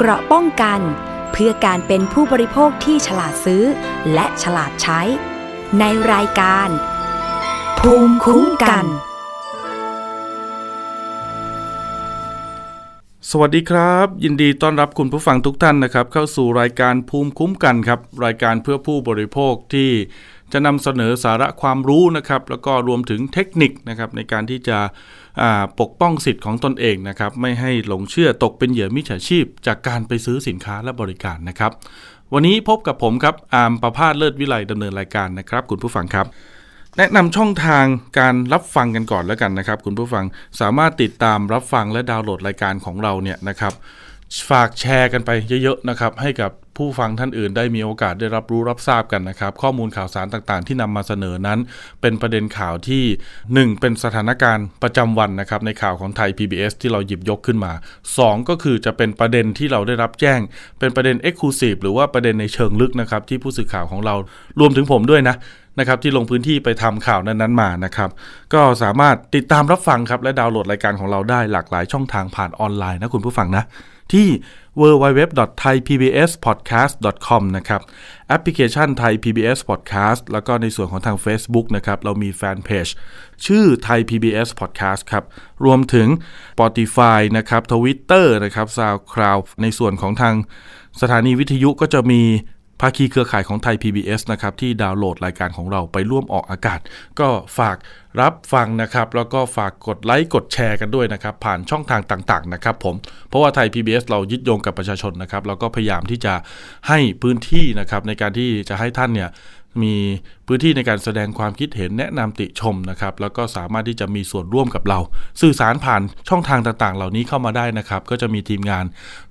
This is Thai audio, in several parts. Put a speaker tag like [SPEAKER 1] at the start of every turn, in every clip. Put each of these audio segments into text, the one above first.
[SPEAKER 1] เกราะป้องกันเพื่อการเป็นผู้บริโภคที่ฉลาดซื้อ และฉลาดใช้ ในรายการ ภูมิคุ้มกัน
[SPEAKER 2] สวัสดีครับ ยินดีต้อนรับคุณผู้ฟังทุกท่านนะครับ เข้าสู่รายการภูมิคุ้มกันครับ รายการเพื่อผู้บริโภคที่จะนำเสนอสาระความรู้นะครับแล้วก็รวมถึงเทคนิคนะครับในการที่จะปกป้องสิทธิ์ของตนเองนะครับไม่ให้หลงเชื่อตกเป็นเหยื่อมิจฉาชีพ จากการไปซื้อสินค้าและบริการนะครับ วันนี้พบกับผมครับอาร์มประพาสเลิศวิไลดำเนินรายการนะครับ คุณผู้ฟังครับ แนะนำช่องทางการรับฟังกันก่อนแล้วกันนะครับ คุณผู้ฟังสามารถติดตามรับฟังและดาวน์โหลดรายการของเราเนี่ยนะครับ ฝากแชร์กันไปเยอะๆนะครับให้กับผู้ฟังท่านอื่น ได้มีโอกาสได้รับรู้รับทราบกันนะครับข้อมูลข่าวสารต่างๆ ที่นำมาเสนอนั้น เป็นประเด็นข่าวที่ 1 เป็นสถานการณ์ประจำวันนะครับในข่าวของไทย PBS ที่เราหยิบยกขึ้นมา 2 ก็คือจะเป็นประเด็นที่เราได้รับแจ้ง เป็นประเด็น e x c l u s i v e หรือว่าประเด็นในเชิงลึกนะครับที่ผู้สื่อข่าวของเรารวมถึงผมด้วยนะนะครับที่ลงพื้นที่ไปทำข่าวนั้นๆมานะครับก็สามารถติดตามรับฟังครับและดาวน์โหลดรายการของเราได้ หลากหลายช่องทางผ่านออนไลน์นะคุณผู้ฟังนะที่ www.thaipbspodcast.com นะครับแอปพลิเคชันไทย PBS Podcast แล้วก็ในส่วนของทาง Facebook นะครับเรามีแฟนเพจชื่อไทย PBS Podcast ครับรวมถึง Spotify นะครับ Twitter นะครับ SoundCloud ในส่วนของทางสถานีวิทยุก็จะมีภาคีเครือข่ายของไทย PBS นะครับที่ดาวน์โหลดรายการของเราไปร่วมออกอากาศ ก็ฝากรับฟังนะครับแล้วก็ฝากกดไลค์กดแชร์กันด้วยนะครับผ่านช่องทางต่างๆนะครับผม เพราะว่าไทย PBS เรายึดโยงกับประชาชนนะครับแล้วก็พยายามที่จะให้พื้นที่นะครับในการที่จะให้ท่านเนี่ยมีพื้นที่ในการแสดงความคิดเห็นแนะนำติชมนะครับ แล้วก็สามารถที่จะมีส่วนร่วมกับเรา สื่อสารผ่านช่องทางต่างๆ เหล่านี้เข้ามาได้นะครับก็จะมีทีมงาน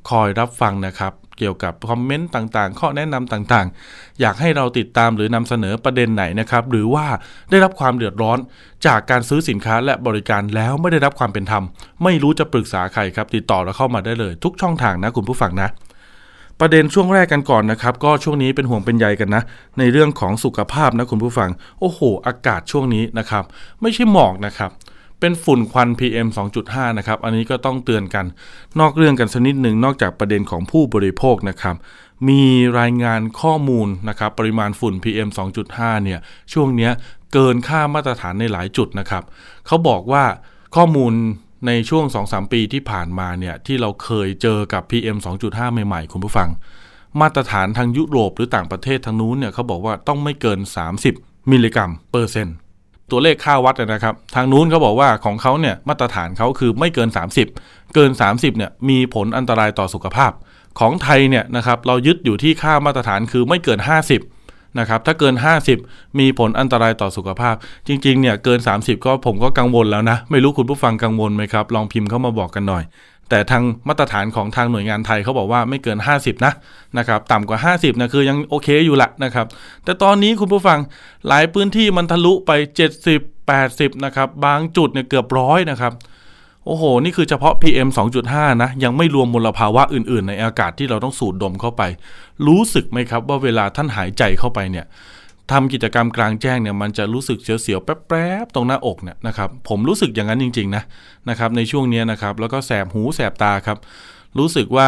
[SPEAKER 2] คอยรับฟังนะครับ เกี่ยวกับคอมเมนต์ต่างๆข้อแนะนำต่างๆ อยากให้เราติดตามหรือนำเสนอประเด็นไหนนะครับ หรือว่าได้รับความเดือดร้อน จากการซื้อสินค้าและบริการแล้วไม่ได้รับความเป็นธรรม ไม่รู้จะปรึกษาใครครับติดต่อเราเข้ามาได้เลย ทุกช่องทางนะคุณผู้ฟังนะประเด็นช่วงแรกกันก่อนนะครับก็ช่วงนี้เป็นห่วงเป็นใยกันนะในเรื่องของสุขภาพนะคุณผู้ฟังโอ้โห อากาศช่วงนี้นะครับ ไม่ใช่หมอกนะครับเป็นฝุ่นควัน PM 2.5 นะครับ อันนี้ก็ต้องเตือนกัน นอกเรื่องกันสักนิดหนึ่งนอกจากประเด็นของผู้บริโภคนะครับ มีรายงานข้อมูลนะครับปริมาณฝุ่น PM 2.5เนี่ยช่วงนี้เกินค่ามาตรฐานในหลายจุดนะครับเขาบอกว่าข้อมูลในช่วง 2-3 ปีที่ผ่านมาเนี่ยที่เราเคยเจอกับ PM 2.5 ใหม่ ๆ คุณผู้ฟัง มาตรฐานทางยุโรปหรือต่างประเทศทางนู้นเนี่ยเขาบอกว่าต้องไม่เกิน 30 มิลลิกรัมเปอร์เซ็นต์ ตัวเลขค่าวัดนะครับทางนู้นเขาบอกว่าของเขาเนี่ยมาตรฐานเขาคือไม่เกิน 30 เกิน 30เนี่ยมีผลอันตรายต่อสุขภาพ ของไทยเนี่ยนะครับเรายึดอยู่ที่ค่ามาตรฐานคือไม่เกิน 50นะครับถ้าเกิน 50 มีผลอันตรายต่อสุขภาพ จริงๆ เนี่ยเกิน 30 ก็ผมก็กังวลแล้วนะไม่รู้คุณผู้ฟังกังวลไหมครับ ลองพิมพ์เข้ามาบอกกันหน่อย แต่ทางมาตรฐานของทางหน่วยงานไทยเขาบอกว่าไม่เกิน 50 นะนะครับ ต่ำกว่า 50นะคือยังโอเคอยู่ละนะครับ แต่ตอนนี้คุณผู้ฟังหลายพื้นที่มันทะลุไป 70 80 นะครับบางจุดเนี่ยเกือบร้อยนะครับโอ้โห นี่คือเฉพาะ PM 2.5นะ ยังไม่รวมมลภาวะอื่นๆ ในอากาศที่เราต้องสูดดมเข้าไป รู้สึกไหมครับว่าเวลาท่านหายใจเข้าไปเนี่ยทำกิจกรรมกลางแจ้งเนี่ยมันจะรู้สึกเสียวๆ แป๊บๆ ตรงหน้าอกเนี่ยนะครับ ผมรู้สึกอย่างนั้นจริงๆนะนะครับในช่วงนี้นะครับแล้วก็แสบหูแสบตาครับ รู้สึกว่า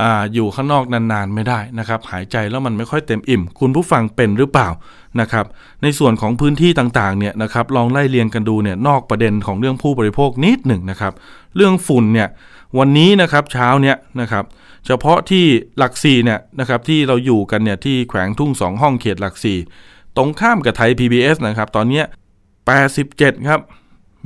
[SPEAKER 2] ออยู่ข้างนอกนานๆไม่ได้นะครับหายใจแล้วมันไม่ค่อยเต็มอิ่ม คุณผู้ฟังเป็นหรือเปล่านะครับในส่วนของพื้นที่ต่างๆเนี่ยนะครับลองไล่เรียงกันดูเนี่ยนอกประเด็นของเรื่องผู้บริโภคนิดหนึ่งนะครับเรื่องฝุ่นเนี่ยวันนี้นะครับเช้าเนี่ยนะครับเฉพาะที่หลักสี่เนี่ยนะครับที่เราอยู่กันเนี่ยที่แขวงทุ่งสองห้องเขตหลักสี่ตรงข้ามกับไทย PBS นะครับตอนนี้ 87ครับ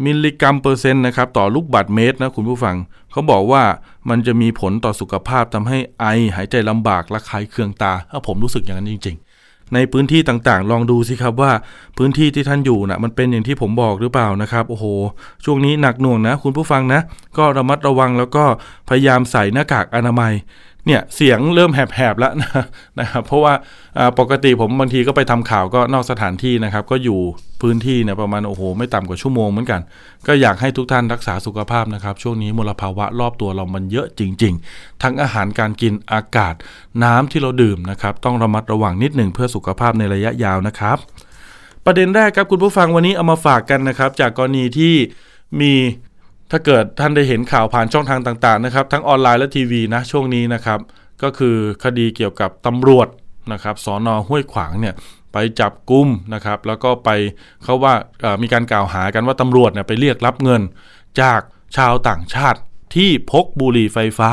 [SPEAKER 2] มิลลิกรัมเปอร์เซ็นต์นะครับต่อลูกบาทเมตรนะคุณผู้ฟังเขาบอกว่ามันจะมีผลต่อสุขภาพทำให้ไอหายใจลำบากระคายเคืองตาผมรู้สึกอย่างนั้นจริงๆในพื้นที่ต่างๆ ลองดูสิครับว่า พื้นที่ที่ท่านอยู่นะ่ะมันเป็นอย่างที่ผมบอกหรือเปล่านะครับ โอ้โห ช่วงนี้หนักหน่วงนะคุณผู้ฟังนะ ก็ระมัดระวังแล้วก็พยายามใส่หน้ากากอนามัยเนี่ยเสียงเริ่มแหบๆแล้วนะนะครับเพราะว่าปกติผมบางทีก็ไปทำข่าวก็นอกสถานที่นะครับ ก็อยู่พื้นที่เนี่ยประมาณ โอ้โห ไม่ต่ำกว่าชั่วโมงเหมือนกันก็อยากให้ทุกท่านรักษาสุขภาพนะครับ ช่วงนี้มลภาวะรอบตัวเรามันเยอะจริงๆ ทั้งอาหารการกินอากาศน้ำที่เราดื่มนะครับ ต้องระมัดระวังนิดหนึ่งเพื่อสุขภาพในระยะยาวนะครับ ประเด็นแรกครับคุณผู้ฟังวันนี้เอามาฝากกันนะครับจากกรณีที่มีถ้าเกิดท่านได้เห็นข่าวผ่านช่องทางต่างๆนะครับทั้งออนไลน์และทีวีนะช่วงนี้นะครับ ก็คือคดีเกี่ยวกับตำรวจนะครับสอนอห้วยขวางเนี่ยไปจับกุมนะครับ แล้วก็ไปเขาว่ามีการกล่าวหากันว่าตำรวจเนี่ยไปเรียกรับเงินจากชาวต่างชาติที่พกบุหรี่ไฟฟ้า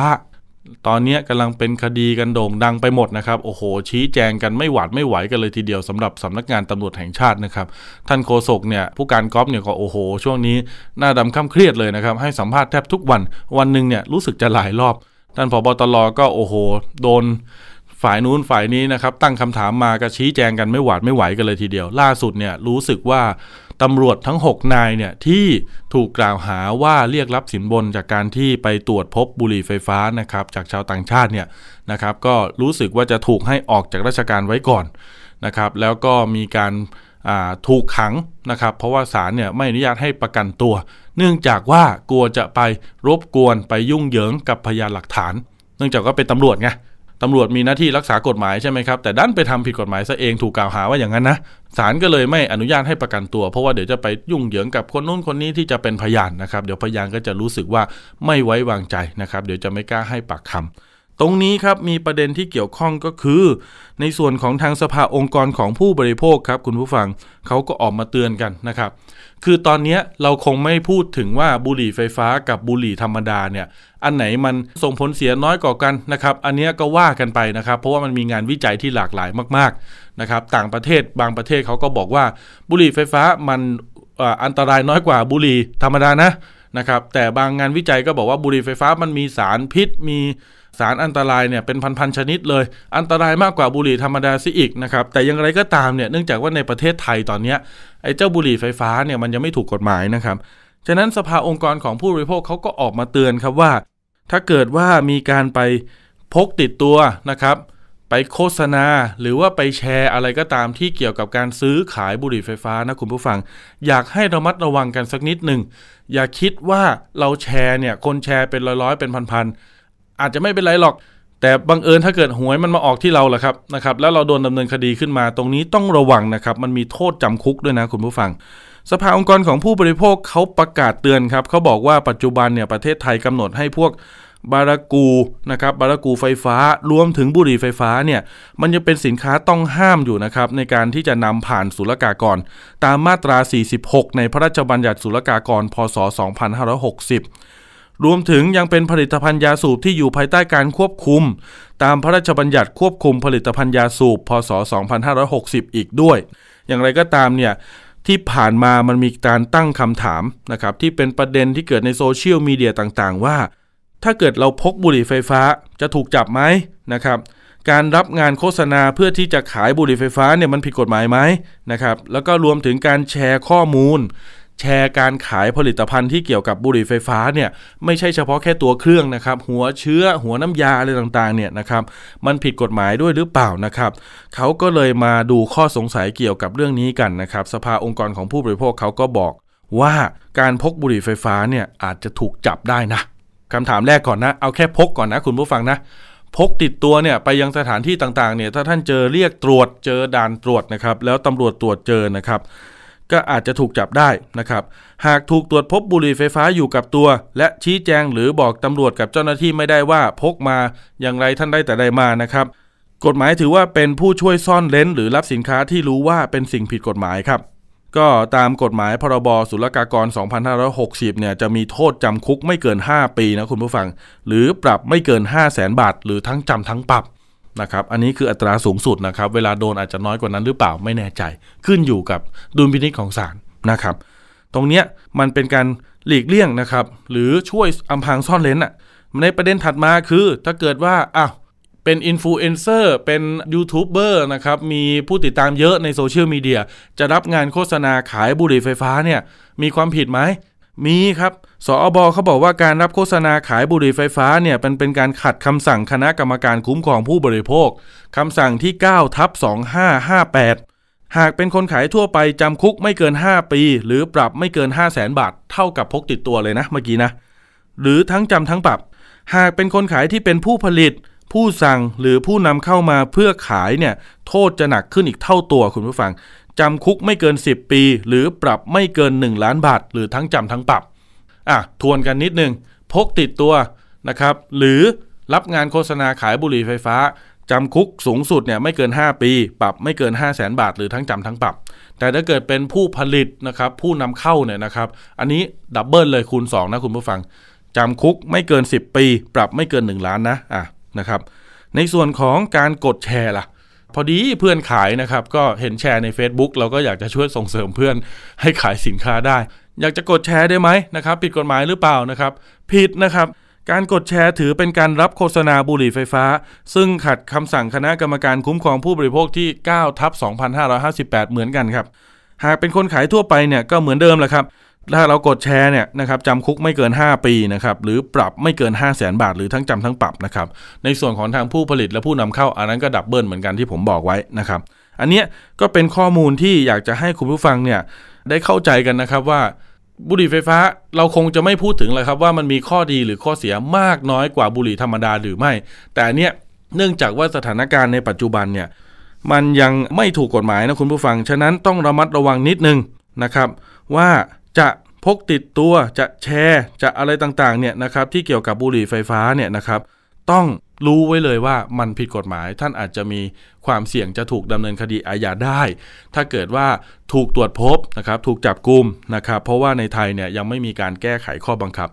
[SPEAKER 2] ตอนนี้กำลังเป็นคดีกันโด่งดังไปหมดนะครับโอ้โห ชี้แจงกันไม่หวาดไม่ไหวกันเลยทีเดียวสำหรับสำนักงานตำรวจแห่งชาตินะครับท่านโฆษกเนี่ยผู้การก๊อฟเนี่ยก็โอ้โห ช่วงนี้ หน้าดำค่ำเครียดเลยนะครับให้สัมภาษณ์แทบทุกวัน วันหนึ่งเนี่ยรู้สึกจะหลายรอบท่านผบตรก็โอ้โหโดน ฝ่ายนู้นฝ่ายนี้นะครับตั้งคำถามมาก็ชี้แจงกันไม่หวาดไม่ไหวกันเลยทีเดียว ล่าสุดเนี่ยรู้สึกว่าตำรวจทั้ง 6 นายเนี่ยที่ถูกกล่าวหาว่าเรียกรับสินบนจากการที่ไปตรวจพบบุหรี่ไฟฟ้านะครับจากชาวต่างชาติเนี่ยนะครับก็รู้สึกว่าจะถูกให้ออกจากราชการไว้ก่อนนะครับแล้วก็มีการถูกขังนะครับเพราะว่าศาลเนี่ยไม่อนุญาตให้ประกันตัว เนื่องจากว่ากลัวจะไปรบกวนไปยุ่งเหยิงกับพยานหลักฐาน เนื่องจากก็เป็นตำรวจไงตำรวจมีหน้าที่รักษากฎหมายใช่ไหมครับแต่ดันไปทำผิดกฎหมายซะเองถูกกล่าวหาว่าอย่างนั้นนะศาลก็เลยไม่อนุญาตให้ประกันตัว เพราะว่าเดี๋ยวจะไปยุ่งเหยิงกับคนนู้นคนนี้ที่จะเป็นพยานนะครับเดี๋ยวพยานก็จะรู้สึกว่าไม่ไว้วางใจนะครับ เดี๋ยวจะไม่กล้าให้ปากคำ ตรงนี้ครับ มีประเด็นที่เกี่ยวข้องก็คือ ในส่วนของทางสภาองค์กรของผู้บริโภคครับคุณผู้ฟังเขาก็ออกมาเตือนกันนะครับคือตอนนี้เราคงไม่พูดถึงว่าบุหรี่ไฟฟ้ากับบุหรี่ธรรมดาเนี่ยอันไหนมันส่งผลเสียน้อยกว่ากันนะครับอันนี้ก็ว่ากันไปนะครับ เพราะว่ามันมีงานวิจัยที่หลากหลายมาก ๆนะครับ ต่างประเทศบางประเทศเขาก็บอกว่าบุหรี่ไฟฟ้ามันอันตรายน้อยกว่าบุหรี่ธรรมดานะนะครับแต่บางงานวิจัยก็บอกว่าบุหรี่ไฟฟ้ามันมีสารพิษมีสารอันตรายเนี่ยเป็นพันๆชนิดเลย อันตรายมากกว่าบุหรี่ธรรมดาซิอีกนะครับ แต่อย่างไรก็ตามเนี่ย เนื่องจากว่าในประเทศไทยตอนนี้ไอ้เจ้าบุหรี่ไฟฟ้าเนี่ยมันยังไม่ถูกกฎหมายนะครับ ฉะนั้นสภาองค์กรของผู้บริโภคเขาก็ออกมาเตือนครับว่า ถ้าเกิดว่ามีการไปพกติดตัวนะครับ ไปโฆษณาหรือว่าไปแชร์อะไรก็ตามที่เกี่ยวกับการซื้อขายบุหรี่ไฟฟ้านะคุณผู้ฟัง อยากให้ระมัดระวังกันสักนิดหนึ่ง อย่าคิดว่าเราแชร์เนี่ยคนแชร์เป็นร้อยๆเป็นพันๆอาจจะไม่เป็นไรหรอก แต่บังเอิญถ้าเกิดหวยมันมาออกที่เราแหละครับนะครับ แล้วเราโดนดำเนินคดีขึ้นมา ตรงนี้ต้องระวังนะครับ มันมีโทษจำคุกด้วยนะคุณผู้ฟัง สภาองค์กรของผู้บริโภคเขาประกาศเตือนครับเขาบอกว่าปัจจุบันเนี่ยประเทศไทยกำหนดให้พวกบารากูนะครับ บารากูไฟฟ้า รวมถึงบุหรี่ไฟฟ้าเนี่ย มันยังเป็นสินค้าต้องห้ามอยู่นะครับในการที่จะนำผ่านศุลกากร ตามมาตรา 46 ในพระราชบัญญัติศุลกากร พศ 2560รวมถึงยังเป็นผลิตภัณฑ์ยาสูบที่อยู่ภายใต้การควบคุม ตามพระราชบัญญัติควบคุมผลิตภัณฑ์ยาสูบพศ 2560 อีกด้วย อย่างไรก็ตามเนี่ยที่ผ่านมามันมีการตั้งคำถามนะครับที่เป็นประเด็นที่เกิดในโซเชียลมีเดียต่างๆ ว่า ถ้าเกิดเราพกบุหรี่ไฟฟ้าจะถูกจับไหมนะครับการรับงานโฆษณาเพื่อที่จะขายบุหรี่ไฟฟ้าเนี่ยมันผิดกฎหมายไหมนะครับแล้วก็รวมถึงการแชร์ข้อมูลแชร์การขายผลิตภัณฑ์ที่เกี่ยวกับบุหรี่ไฟฟ้าเนี่ยไม่ใช่เฉพาะแค่ตัวเครื่องนะครับ หัวเชื้อหัวน้ำยา อะไรต่างๆเนี่ยนะครับมันผิดกฎหมายด้วยหรือเปล่านะครับ เขาก็เลยมาดูข้อสงสัยเกี่ยวกับเรื่องนี้กันนะครับ สภาองค์กรของผู้บริโภคเขาก็บอกว่าการพกบุหรี่ไฟฟ้าเนี่ยอาจจะถูกจับได้นะคำถามแรกก่อนนะ เอาแค่พกก่อนนะ คุณผู้ฟังนะ พกติดตัวเนี่ยไปยังสถานที่ต่างๆเนี่ยถ้าท่านเจอเรียกตรวจเจอด่านตรวจนะครับแล้วตำรวจตรวจเจอนะครับก็อาจจะถูกจับได้นะครับ หากถูกตรวจพบบุหรี่ไฟฟ้าอยู่กับตัว และชี้แจงหรือบอกตำรวจกับเจ้าหน้าที่ไม่ได้ว่าพกมาอย่างไรท่านได้แต่ใดมานะครับ กฎหมายถือว่าเป็นผู้ช่วยซ่อนเลนหรือรับสินค้าที่รู้ว่าเป็นสิ่งผิดกฎหมายครับ ก็ตามกฎหมายพรบศุลกากร 2560 เนี่ยจะมีโทษจำคุกไม่เกิน 5 ปีนะคุณผู้ฟังหรือปรับไม่เกิน 5 0 0 0 0 0บาทหรือทั้งจำทั้งปรับนะครับ อันนี้คืออัตราสูงสุดนะครับ เวลาโดนอาจจะน้อยกว่านั้นหรือเปล่า ไม่แน่ใจ ขึ้นอยู่กับดุลพินิจของศาลนะครับ ตรงเนี้ยมันเป็นการหลีกเลี่ยงนะครับหรือช่วยอำพรางซ่อนเลนอ่ะ ในประเด็นถัดมาคือถ้าเกิดว่าอ้าวเป็นอินฟลูเอนเซอร์ เป็นยูทูบเบอร์นะครับมีผู้ติดตามเยอะในโซเชียลมีเดีย จะรับงานโฆษณาขายบุหรี่ไฟฟ้าเนี่ยมีความผิดไหมมีครับสอบอเขาบอกว่าการรับโฆษณาขายบุหรี่ไฟฟ้าเนี่ยเป็นเป็นการขัดคำสั่งคณะกรรมการคุ้มครองผู้บริโภคคำสั่งที่9ทับ2558 หากเป็นคนขายทั่วไปจำคุกไม่เกิน 5 ปี หรือปรับไม่เกิน 5 0 0แสนบาทเท่ากับพกติดตัวเลยนะเมื่อกี้นะหรือทั้งจำทั้งปรับ หากเป็นคนขายที่เป็นผู้ผลิต ผู้สั่งหรือผู้นำเข้ามาเพื่อขายเนี่ยโทษจะหนักขึ้นอีกเท่าตัวคุณผู้ฟังจำคุกไม่เกิน 10 ปี หรือปรับไม่เกิน 1 ล้านบาท หรือทั้งจำทั้งปรับ อ่ะ ทวนกันนิดนึง พกติดตัวนะครับ หรือรับงานโฆษณาขายบุหรี่ไฟฟ้า จำคุกสูงสุดเนี่ยไม่เกิน 5 ปี ปรับไม่เกิน 5 0 0แสนบาท หรือทั้งจำทั้งปรับ แต่ถ้าเกิดเป็นผู้ผลิตนะครับ ผู้นำเข้าเนี่ยนะครับ อันนี้ดับเบิลเลยคูณ2นะคุณผู้ฟัง จำคุกไม่เกิน 10 ปี ปรับไม่เกิน 1 ล้านนะ อ่ะ นะครับ ในส่วนของการกดแชร์ล่ะพอดีเพื่อนขายนะครับก็เห็นแชร์ใน Facebook เราก็อยากจะช่วยส่งเสริมเพื่อนให้ขายสินค้าได้อยากจะกดแชร์ได้ไหมนะครับผิดกฎหมายหรือเปล่านะครับผิดนะครับการกดแชร์ถือเป็นการรับโฆษณาบุหรี่ไฟฟ้าซึ่งขัดคำสั่งคณะกรรมการคุ้มครองผู้บริโภคที่9ทับ2558 เหมือนกันครับหากเป็นคนขายทั่วไปเนี่ยก็เหมือนเดิมแหละครับถ้าเรากดแชร์เนี่ยนะครับจำคุกไม่เกิน 5 ปีนะครับหรือปรับไม่เกิน5 0 0แสนบาทหรือทั้งจำทั้งปรับนะครับ ในส่วนของทางผู้ผลิตและผู้นำเข้า อันนั้นก็ดับเบิลเหมือนกันที่ผมบอกไว้นะครับ อันนี้ก็เป็นข้อมูลที่อยากจะให้คุณผู้ฟังเนี่ยได้เข้าใจกันนะครับว่าบุหรี่ไฟฟ้าเราคงจะไม่พูดถึงเลยครับว่ามันมีข้อดีหรือข้อเสียมากน้อยกว่าบุหรี่ธรรมดาหรือไม่ แต่เนี่ยเนื่องจากว่าสถานการณ์ในปัจจุบันเนี่ยมันยังไม่ถูกกฎหมายนะคุณผู้ฟังฉะนั้นต้องระมัดระวังนิดนึงนะครับว่าจะพกติดตัวจะแชร์ จะอะไรต่างๆเนี่ยนะครับ ที่เกี่ยวกับบุหรี่ไฟฟ้าเนี่ยนะครับต้องรู้ไว้เลยว่ามันผิดกฎหมายท่านอาจจะมีความเสี่ยงจะถูกดำเนินคดีอาญาได้ ถ้าเกิดว่าถูกตรวจพบนะครับ ถูกจับกลุมนะครับ เพราะว่าในไทยเนี่ยยังไม่มีการแก้ไขข้อบังคับ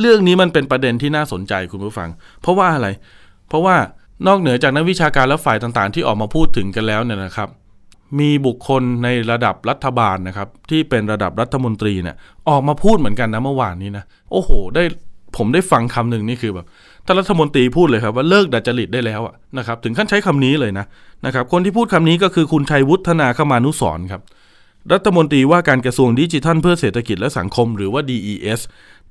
[SPEAKER 2] เรื่องนี้มันเป็นประเด็นที่น่าสนใจคุณผู้ฟัง เพราะว่าอะไร เพราะว่านอกเหนือจากนักวิชาการและฝ่ายต่างๆ ที่ออกมาพูดถึงกันแล้วเนี่ยนะครับมีบุคคลในระดับรัฐบาลนะครับที่เป็นระดับรัฐมนตรีเนี่ยออกมาพูดเหมือนกันนะเมื่อวานนี้นะโอ้โห ได้ผมได้ฟังคำหนึ่งนี่คือแบบท่านรัฐมนตรีพูดเลยครับว่าเลิกดัจจริตได้แล้วนะครับถึงขั้นใช้คำนี้เลยนะนะครับคนที่พูดคำนี้ก็คือคุณชัยวุฒนาคมานุสรครับรัฐมนตรีว่าการกระทรวงดิจิทัลเพื่อเศรษฐกิจและสังคมหรือว่า DES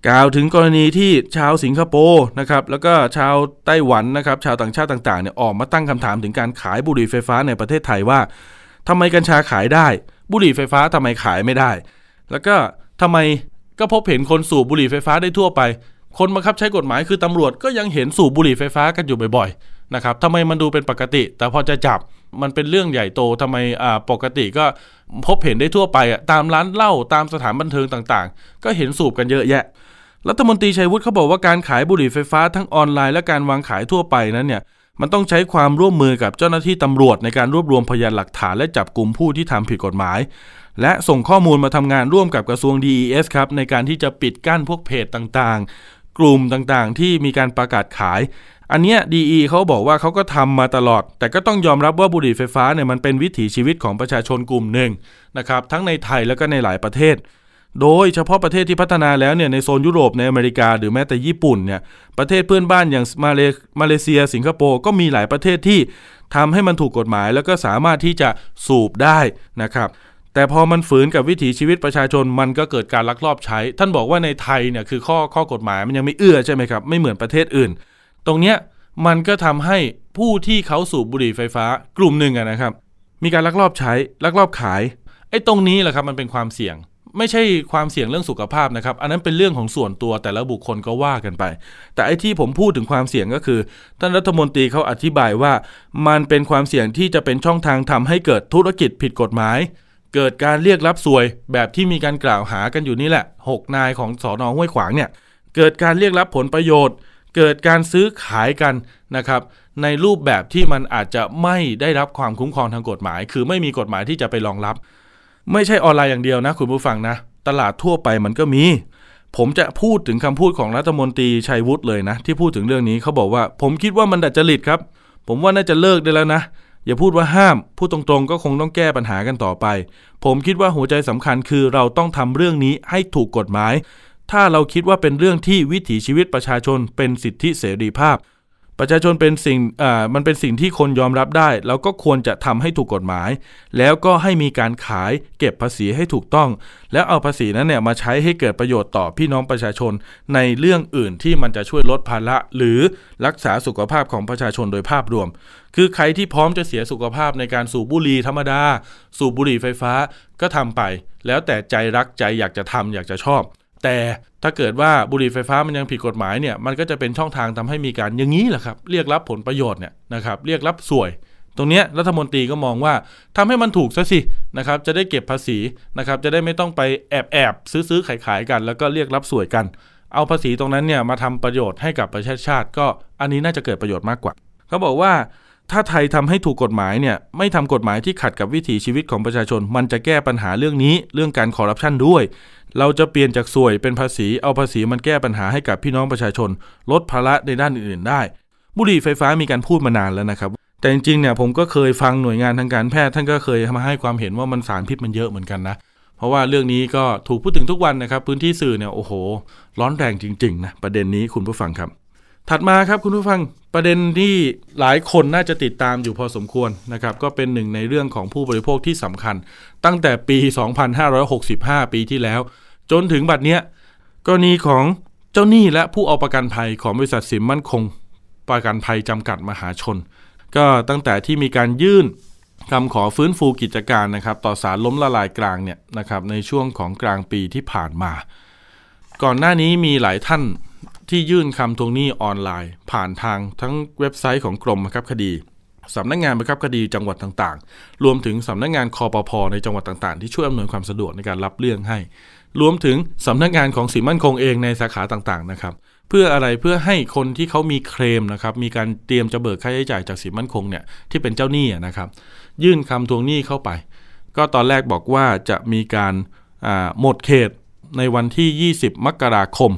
[SPEAKER 2] กล่าวถึงกรณีที่ชาวสิงคโปร์นะครับแล้วก็ชาวไต้หวันนะครับชาวต่างชาติต่างๆเนี่ยออกมาตั้งคำถามถึงการขายบุหรี่ไฟฟ้าในประเทศไทยว่าทำไมกัญชาขายได้ บุหรี่ไฟฟ้าทำไมขายไม่ได้ แล้วก็ทำไมก็พบเห็นคนสูบบุหรี่ไฟฟ้าได้ทั่วไป คนบังคับใช้กฎหมายคือตำรวจ ก็ยังเห็นสูบบุหรี่ไฟฟ้ากันอยู่บ่อยๆนะครับทำไมมันดูเป็นปกติ แต่พอจะจับมันเป็นเรื่องใหญ่โตทำไมอ่าปกติก็พบเห็นได้ทั่วไปอ่ะตามร้านเหล้าตามสถานบันเทิงต่างๆ ก็เห็นสูบกันเยอะแยะ รัฐมนตรีชัยวุฒิเขาบอกว่าการขายบุหรี่ไฟฟ้าทั้งออนไลน์และการวางขายทั่วไปนั้นเนี่ยมันต้องใช้ความร่วมมือกับเจ้าหน้าที่ตำรวจในการรวบรวมพยานหลักฐาน และจับกลุ่มผู้ที่ทำผิดกฎหมาย และส่งข้อมูลมาทำงานร่วมกับกระทรวง DES ครับในการที่จะปิดกั้นพวกเพจต่างๆ กลุ่มต่างๆ ที่มีการประกาศขาย อันเนี้ยดีเขาบอกว่าเขาก็ทำมาตลอด แต่ก็ต้องยอมรับว่าบุหรี่ไฟฟ้าเนี่ยมันเป็นวิถีชีวิตของประชาชนกลุ่มหนึ่งนะครับทั้งในไทยแล้วก็ในหลายประเทศโดยเฉพาะประเทศที่พัฒนาแล้วเนี่ยในโซนยุโรปในอเมริกาหรือแม้แต่ญี่ปุ่นเนี่ยประเทศเพื่อนบ้าน อย่างมาเลมาเลเซีย สิงคโปร์ก็มีหลายประเทศที่ทำให้มันถูกกฎหมาย แล้วก็สามารถที่จะสูบได้นะครับแต่พอมันฝืนกับวิถีชีวิตประชาชนมันก็เกิดการลักลอบใช้ ท่านบอกว่าในไทยเนี่ยคือข้อข้อกฎหมายมันยังไม่เอื้อใช่ไหมครับไม่เหมือนประเทศอื่น ตรงเนี้ยมันก็ทำให้ผู้ที่เขาสูบบุหรี่ไฟฟ้ากลุ่มหนึ่งนะครับมีการลักลอบใช้ลักลอบขายไอ้ตรงนี้แหละครับมันเป็นความเสี่ยงไม่ใช่ความเสี่ยงเรื่องสุขภาพนะครับ อันนั้นเป็นเรื่องของส่วนตัวแต่ละบุคคลก็ว่ากันไป แต่ไอ้ที่ผมพูดถึงความเสี่ยงก็คือ ท่านรัฐมนตรีเขาอธิบายว่า มันเป็นความเสี่ยงที่จะเป็นช่องทางทำให้เกิดธุรกิจผิดกฎหมาย เกิดการเรียกรับสวยแบบที่มีการกล่าวหากันอยู่นี่แหละ 6 นายของสอนอห้วยขวางเนี่ย เกิดการเรียกรับผลประโยชน์ เกิดการซื้อขายกันนะครับ ในรูปแบบที่มันอาจจะไม่ได้รับความคุ้มครองทางกฎหมาย คือไม่มีกฎหมายที่จะไปรองรับไม่ใช่ออนไลน์อย่างเดียวนะ คุณผู้ฟังนะ ตลาดทั่วไปมันก็มี ผมจะพูดถึงคำพูดของรัฐมนตรีชัยวุฒิเลยนะ ที่พูดถึงเรื่องนี้เขาบอกว่า ผมคิดว่ามันดัดจริตครับ ผมว่าน่าจะเลิกได้แล้วนะ อย่าพูดว่าห้ามพูดตรงๆก็คงต้องแก้ปัญหากันต่อไป ผมคิดว่าหัวใจสำคัญคือเราต้องทำเรื่องนี้ให้ถูกกฎหมาย ถ้าเราคิดว่าเป็นเรื่องที่วิถีชีวิตประชาชนเป็นสิทธิเสรีภาพประชาชนเป็นสิ่งมันเป็นสิ่งที่คนยอมรับได้ แล้วก็ควรจะทำให้ถูกกฎหมาย แล้วก็ให้มีการขายเก็บภาษีให้ถูกต้องแล้วเอาภาษีนั้นเนี่ยมาใช้ให้เกิดประโยชน์ต่อพี่น้องประชาชน ในเรื่องอื่นที่มันจะช่วยลดภาระหรือรักษาสุขภาพของประชาชนโดยภาพรวม คือใครที่พร้อมจะเสียสุขภาพในการสูบบุหรี่ธรรมดา สูบบุหรี่ไฟฟ้าก็ทำไป แล้วแต่ใจรักใจอยากจะทำอยากจะชอบแต่ถ้าเกิดว่าบุหรี่ไฟฟ้ามันยังผิดกฎหมายเนี่ยมันก็จะเป็นช่องทางทำให้มีการอย่างนี้แหละครับเรียกรับผลประโยชน์เนี่ยนะครับเรียกรับสวย ตรงนี้รัฐมนตรีก็มองว่า ทำให้มันถูกซะสินะครับจะได้เก็บภาษีนะครับจะได้ไม่ต้องไปแอบแอบซื้อซื้อขายขายกัน แล้วก็เรียกรับสวยกัน เอาภาษีตรงนั้นเนี่ยมาทำประโยชน์ให้กับประเทศชาติ ก็อันนี้น่าจะเกิดประโยชน์มากกว่า เขาบอกว่าถ้าไทยทำให้ถูกกฎหมายเนี่ยไม่ทำกฎหมายที่ขัดกับวิถีชีวิตของประชาชนมันจะแก้ปัญหาเรื่องนี้เรื่องการคอร์รัปชันด้วย เราจะเปลี่ยนจากสวยเป็นภาษีเอาภาษี มันแก้ปัญหาให้กับพี่น้องประชาชน ลดภาระในด้านอื่นๆ ได้ บุหรี่ไฟฟ้ามีการพูดมานานแล้วนะครับแต่จริงๆเนี่ยผมก็เคยฟังหน่วยงานทางการแพทย์ท่านก็เคยมาให้ความเห็นว่ามันสารพิษมันเยอะเหมือนกันนะเพราะว่าเรื่องนี้ก็ถูกพูดถึงทุกวันนะครับพื้นที่สื่อเนี่ยโอ้โหร้อนแรงจริงๆนะประเด็นนี้คุณผู้ฟังครับถัดมาครับคุณผู้ฟังประเด็นที่หลายคนน่าจะติดตามอยู่พอสมควรนะครับก็เป็นหนึ่งในเรื่องของผู้บริโภคที่สำคัญ ตั้งแต่ปี 2565 ปีที่แล้ว จนถึงบัดเนี้ยกรณีของเจ้าหนี้และผู้เอาประกันภัยของบริษัทสิมมั่นคง ประกันภัยจำกัดมหาชน ก็ตั้งแต่ที่มีการยื่นคำขอฟื้นฟูกิจการนะครับต่อสารล้มละลายกลางเนี่ยนะครับในช่วงของกลางปีที่ผ่านมา ก่อนหน้านี้มีหลายท่านที่ยื่นคำทวงหนี้ออนไลน์ผ่านทางทั้งเว็บไซต์ของกรมบังคับคดี สำนักงงานบังคับคดีจังหวัดต่างๆ รวมถึงสำนักงงานคอปพอในจังหวัดต่างๆ ที่ช่วยอำนวยความสะดวกในการรับเรื่องให้ รวมถึงสำนักงงานของสีมั่นคงเองในสาขาต่างๆนะครับ เพื่ออะไรเพื่อให้คนที่เขามีเคลมนะครับ มีการเตรียมจะเบิกค่าใช้จ่ายจากสีมั่นคงเนี่ยที่เป็นเจ้าหนี้นะครับ ยื่นคำทวงหนี้เข้าไป ก็ตอนแรกบอกว่าจะมีการหมดเขตในวันที่ 20 มกราคม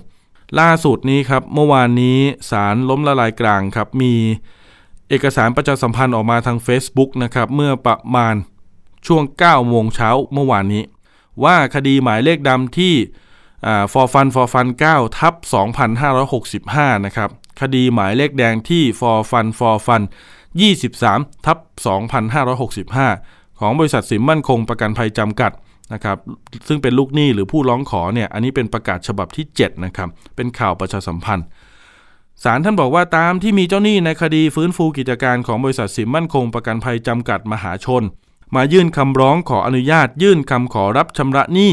[SPEAKER 2] ล่าสุดนี้ครับ เมื่อวานนี้ศาลล้มละลายกลางครับ มีเอกสารประชาสัมพันธ์ออกมาทาง Facebook นะครับเมื่อประมาณช่วง9โมงเช้าเมื่อวานนี้ว่าคดีหมายเลขดำที่ฟอร์ฟันฟอร์ฟัน9ทับ2,565 นะครับ คดีหมายเลขแดงที่ฟอร์ฟันฟอร์ฟัน23 ทับ2,565 ของบริษัทสิมมั่นคงประกันภัยจำกัดนะครับซึ่งเป็นลูกหนี้หรือผู้ร้องขอเนี่ยอันนี้เป็นประกาศฉบับที่7นะครับเป็นข่าวประชาสัมพันธ์สารท่านบอกว่าตามที่มีเจ้าหนี้ในคดีฟื้นฟูกิจการของบริษัทสิมมั่นคงประกันภัยจำกัดมหาชน มายื่นคำร้องขออนุญาตยื่นคำขอรับชำระหนี้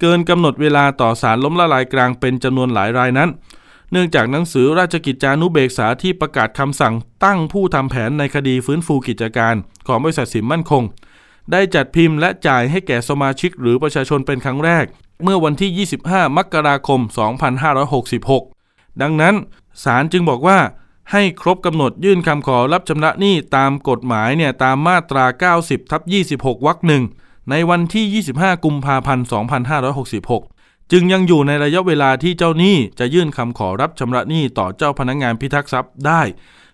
[SPEAKER 2] เกินกำหนดเวลาต่อศาลล้มละลายกลางเป็นจำนวนหลายรายนั้น เนื่องจากหนังสือราชกิจจานุเบกษาที่ประกาศคำสั่งตั้งผู้ทำแผนในคดีฟื้นฟูกิจการของบริษัทสิมมั่นคงได้จัดพิมพ์และจ่ายให้แก่สมาชิกหรือประชาชนเป็นครั้งแรก เมื่อวันที่ 25 มกราคม 2566 ดังนั้นศาลจึงบอกว่า ให้ครบกำหนดยื่นคำขอรับชำระหนี้ตามกฎหมายเนี่ยตามมาตรา 90 ทับ 26 วรรคหนึ่งในวันที่ 25 กุมภาพันธ์ 2566 จึงยังอยู่ในระยะเวลาที่เจ้าหนี้จะยื่นคำขอรับชำระหนี้ต่อเจ้าพนักงงานพิทักษ์ทรัพย์ได้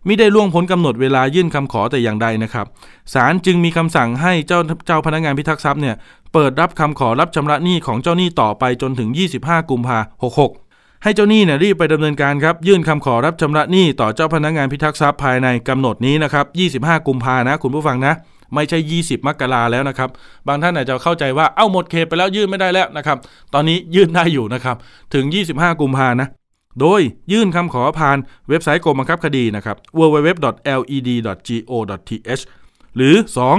[SPEAKER 2] มิได้ล่วงพ้นกำหนดเวลายื่นคำขอแต่อย่างใดนะครับศาลจึงมีคำสั่งให้เจ้าเจ้าพนักงานพิทักษ์ทรัพย์เนี่ยเปิดรับคำขอรับชำระหนี้ของเจ้าหนี้ต่อไปจนถึง 25 กุมภาหกหกให้เจ้าหนี้เนี่ยรีบไปดำเนินการครับ ยื่นคำขอรับชำระหนี้ต่อเจ้าพนักงานพิทักษ์ทรัพย์ภายในกำหนดนี้นะครับ 25 กุมภานะคุณผู้ฟังนะไม่ใช่ 20 มกราแล้วนะครับบางท่านอาจจะเข้าใจว่า เอ้าหมดเขตไปแล้วยื่นไม่ได้แล้วนะครับตอนนี้ยื่นได้อยู่นะครับถึง 25 กุมภานะโดยยื่นคำขอผ่านเว็บไซต์กรมบังคับคดีนะครับ www.led.go.th หรือ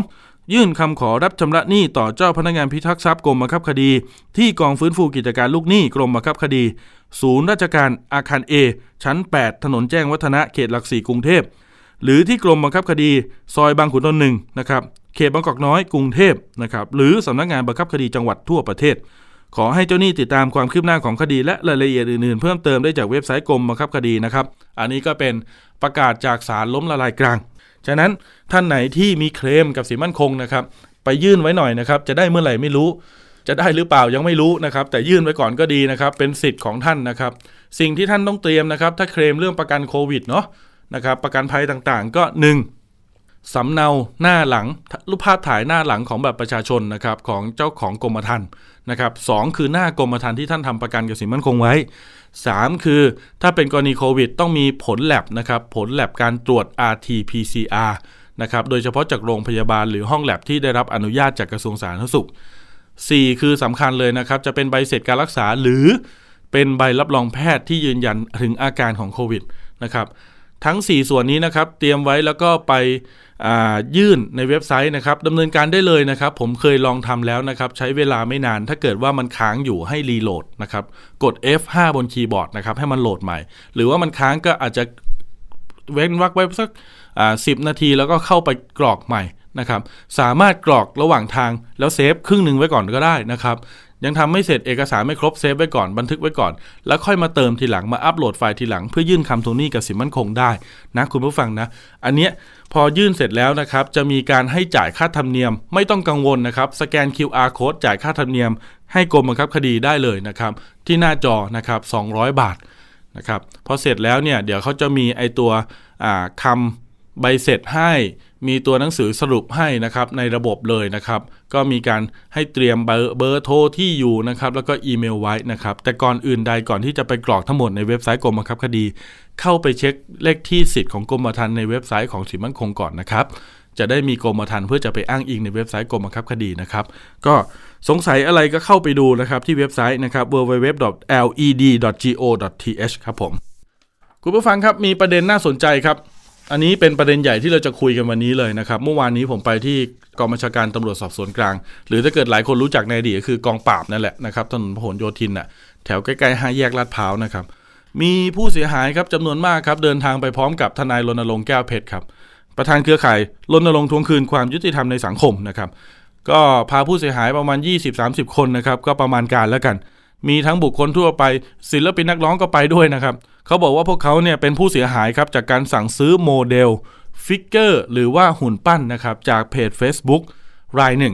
[SPEAKER 2] 2. ยื่นคำขอรับชำระหนี้ต่อเจ้าพนักงานพิทักษ์ทรัพย์กรมบังคับคดีที่กองฟื้นฟูกิจการลูกหนี้กรมบังคับคดี ศูนย์ราชการอาคารเอชั้น 8 ถนนแจ้งวัฒนะเขตหลักสี่กรุงเทพ หรือที่กรมบังคับคดี ซอยบางขุนนนท์หนึ่งนะครับเขตบางกอกน้อยกรุงเทพนะครับหรือสำนักงานบังคับคดีจังหวัดทั่วประเทศขอให้เจ้าหนี้ติดตามความคืบหน้าของคดีและรายละเอียดอื่น ๆ เพิ่มเติมได้จากเว็บไซต์กรมบังคับคดีนะครับอันนี้ก็เป็นประกาศจากศาลล้มละลายกลาง ฉะนั้นท่านไหนที่มีเคลมกับสินมั่นคงนะครับไปยื่นไว้หน่อยนะครับจะได้เมื่อไหร่ไม่รู้ จะได้หรือเปล่ายังไม่รู้นะครับแต่ยื่นไว้ก่อนก็ดีนะครับเป็นสิทธิ์ของท่านนะครับสิ่งที่ท่านต้องเตรียมนะครับถ้าเคลมเรื่องประกันโควิดเนาะนะครับประกันภัยต่างๆก็ 1สำเนาหน้าหลังรูปภาพถ่ายหน้าหลังของแบบประชาชนนะครับของเจ้าของกรมธรรม์นะครับสคือหน้ากรมธรรม์ที่ท่านทำประกันกับสินมั่นคงไว้ 3คือถ้าเป็นกรณีโควิดต้องมีผลแลบนะครับผลแลบการตรวจ RT-PCR นะครับโดยเฉพาะจากโรงพยาบาลหรือห้องแลบที่ได้รับอนุญาตจากกระทรวงสาธารณสุข4คือสำคัญเลยนะครับจะเป็นใบเสร็จการรักษาหรือเป็นใบรับรองแพทย์ที่ยืนยันถึงอาการของโควิดนะครับทั้ง 4 ส่วนนี้นะครับเตรียมไว้แล้วก็ไปยื่นในเว็บไซต์นะครับดำเนินการได้เลยนะครับ ผมเคยลองทำแล้วนะครับใช้เวลาไม่นานถ้าเกิดว่ามันค้างอยู่ให้รีโหลดนะครับกด F5 บนคีย์บอร์ดนะครับให้มันโหลดใหม่ หรือว่ามันค้างก็อาจจะเว้นวักไว้สักสิบนาทีแล้วก็เข้าไปกรอกใหม่นะครับสามารถกรอกระหว่างทางแล้วเซฟครึ่งหนึ่งไว้ก่อนก็ได้นะครับยังทำไม่เสร็จเอกสารไม่ครบเซฟไว้ก่อนบันทึกไว้ก่อน แล้วค่อยมาเติมทีหลังมาอัปโหลดไฟล์ทีหลังเพื่อยื่นคำทวงหนี้กับสินมั่นคงได้นะคุณผู้ฟังนะอันเนี้ยพอยื่นเสร็จแล้วนะครับจะมีการให้จ่ายค่าธรรมเนียม ไม่ต้องกังวลนะครับสแกน QR code จ่ายค่าธรรมเนียม ให้กรมบังคับคดีได้เลยนะครับที่หน้าจอนะครับ200 บาทนะครับพอเสร็จแล้วเนี่ยเดี๋ยวเขาจะมีไอตัวคำใบเสร็จให้ มีตัวหนังสือสรุปให้นะครับในระบบเลยนะครับ ก็มีการให้เตรียมเบอร์เบอร์โทรที่อยู่นะครับ แล้วก็อีเมลไว้นะครับ แต่ก่อนอื่นใดก่อนที่จะไปกรอกทั้งหมดในเว็บไซต์กรมบังคับคดี เข้าไปเช็คเลขที่สิทธิ์ของกรมธรรม์ในเว็บไซต์ของสิมั่นคงก่อนนะครับ จะได้มีกรมธรรม์เพื่อจะไปอ้างอิงในเว็บไซต์กรมบังคับ คดีนะครับก็สงสัยอะไรก็เข้าไปดูนะครับที่เว็บไซต์นะครับ www.led.go.th ครับผมคุณผู้ฟังครับมีประเด็นน่าสนใจครับอันนี้เป็นประเด็นใหญ่ที่เราจะคุยกันวันนี้เลยนะครับ เมื่อวานนี้ผมไปที่กองบัญชาการตำรวจสอบสวนกลาง หรือถ้าเกิดหลายคนรู้จักในอดีตก็คือกองปราบนั่นแหละนะครับถนนพหลโยธินน่ะแถวใกล้ๆห้าแยกลาดพร้าวนะครับ มีผู้เสียหายครับจำนวนมากครับเดินทางไปพร้อมกับทนายรณรงค์แก้วเพชรครับ ประธานเครือข่ายรณรงค์ทวงคืนความยุติธรรมในสังคมนะครับ ก็พาผู้เสียหายประมาณ 20-30 คนนะครับ ก็ประมาณการแล้วกันมีทั้งบุคคลทั่วไป ศิลปินนักร้องก็ไปด้วยนะครับเขาบอกว่าพวกเขาเนี่ยเป็นผู้เสียหายครับ จากการสั่งซื้อโมเดล ฟิกเกอร์หรือว่าหุ่นปั้นนะครับ จากเพจ Facebook รายหนึ่ง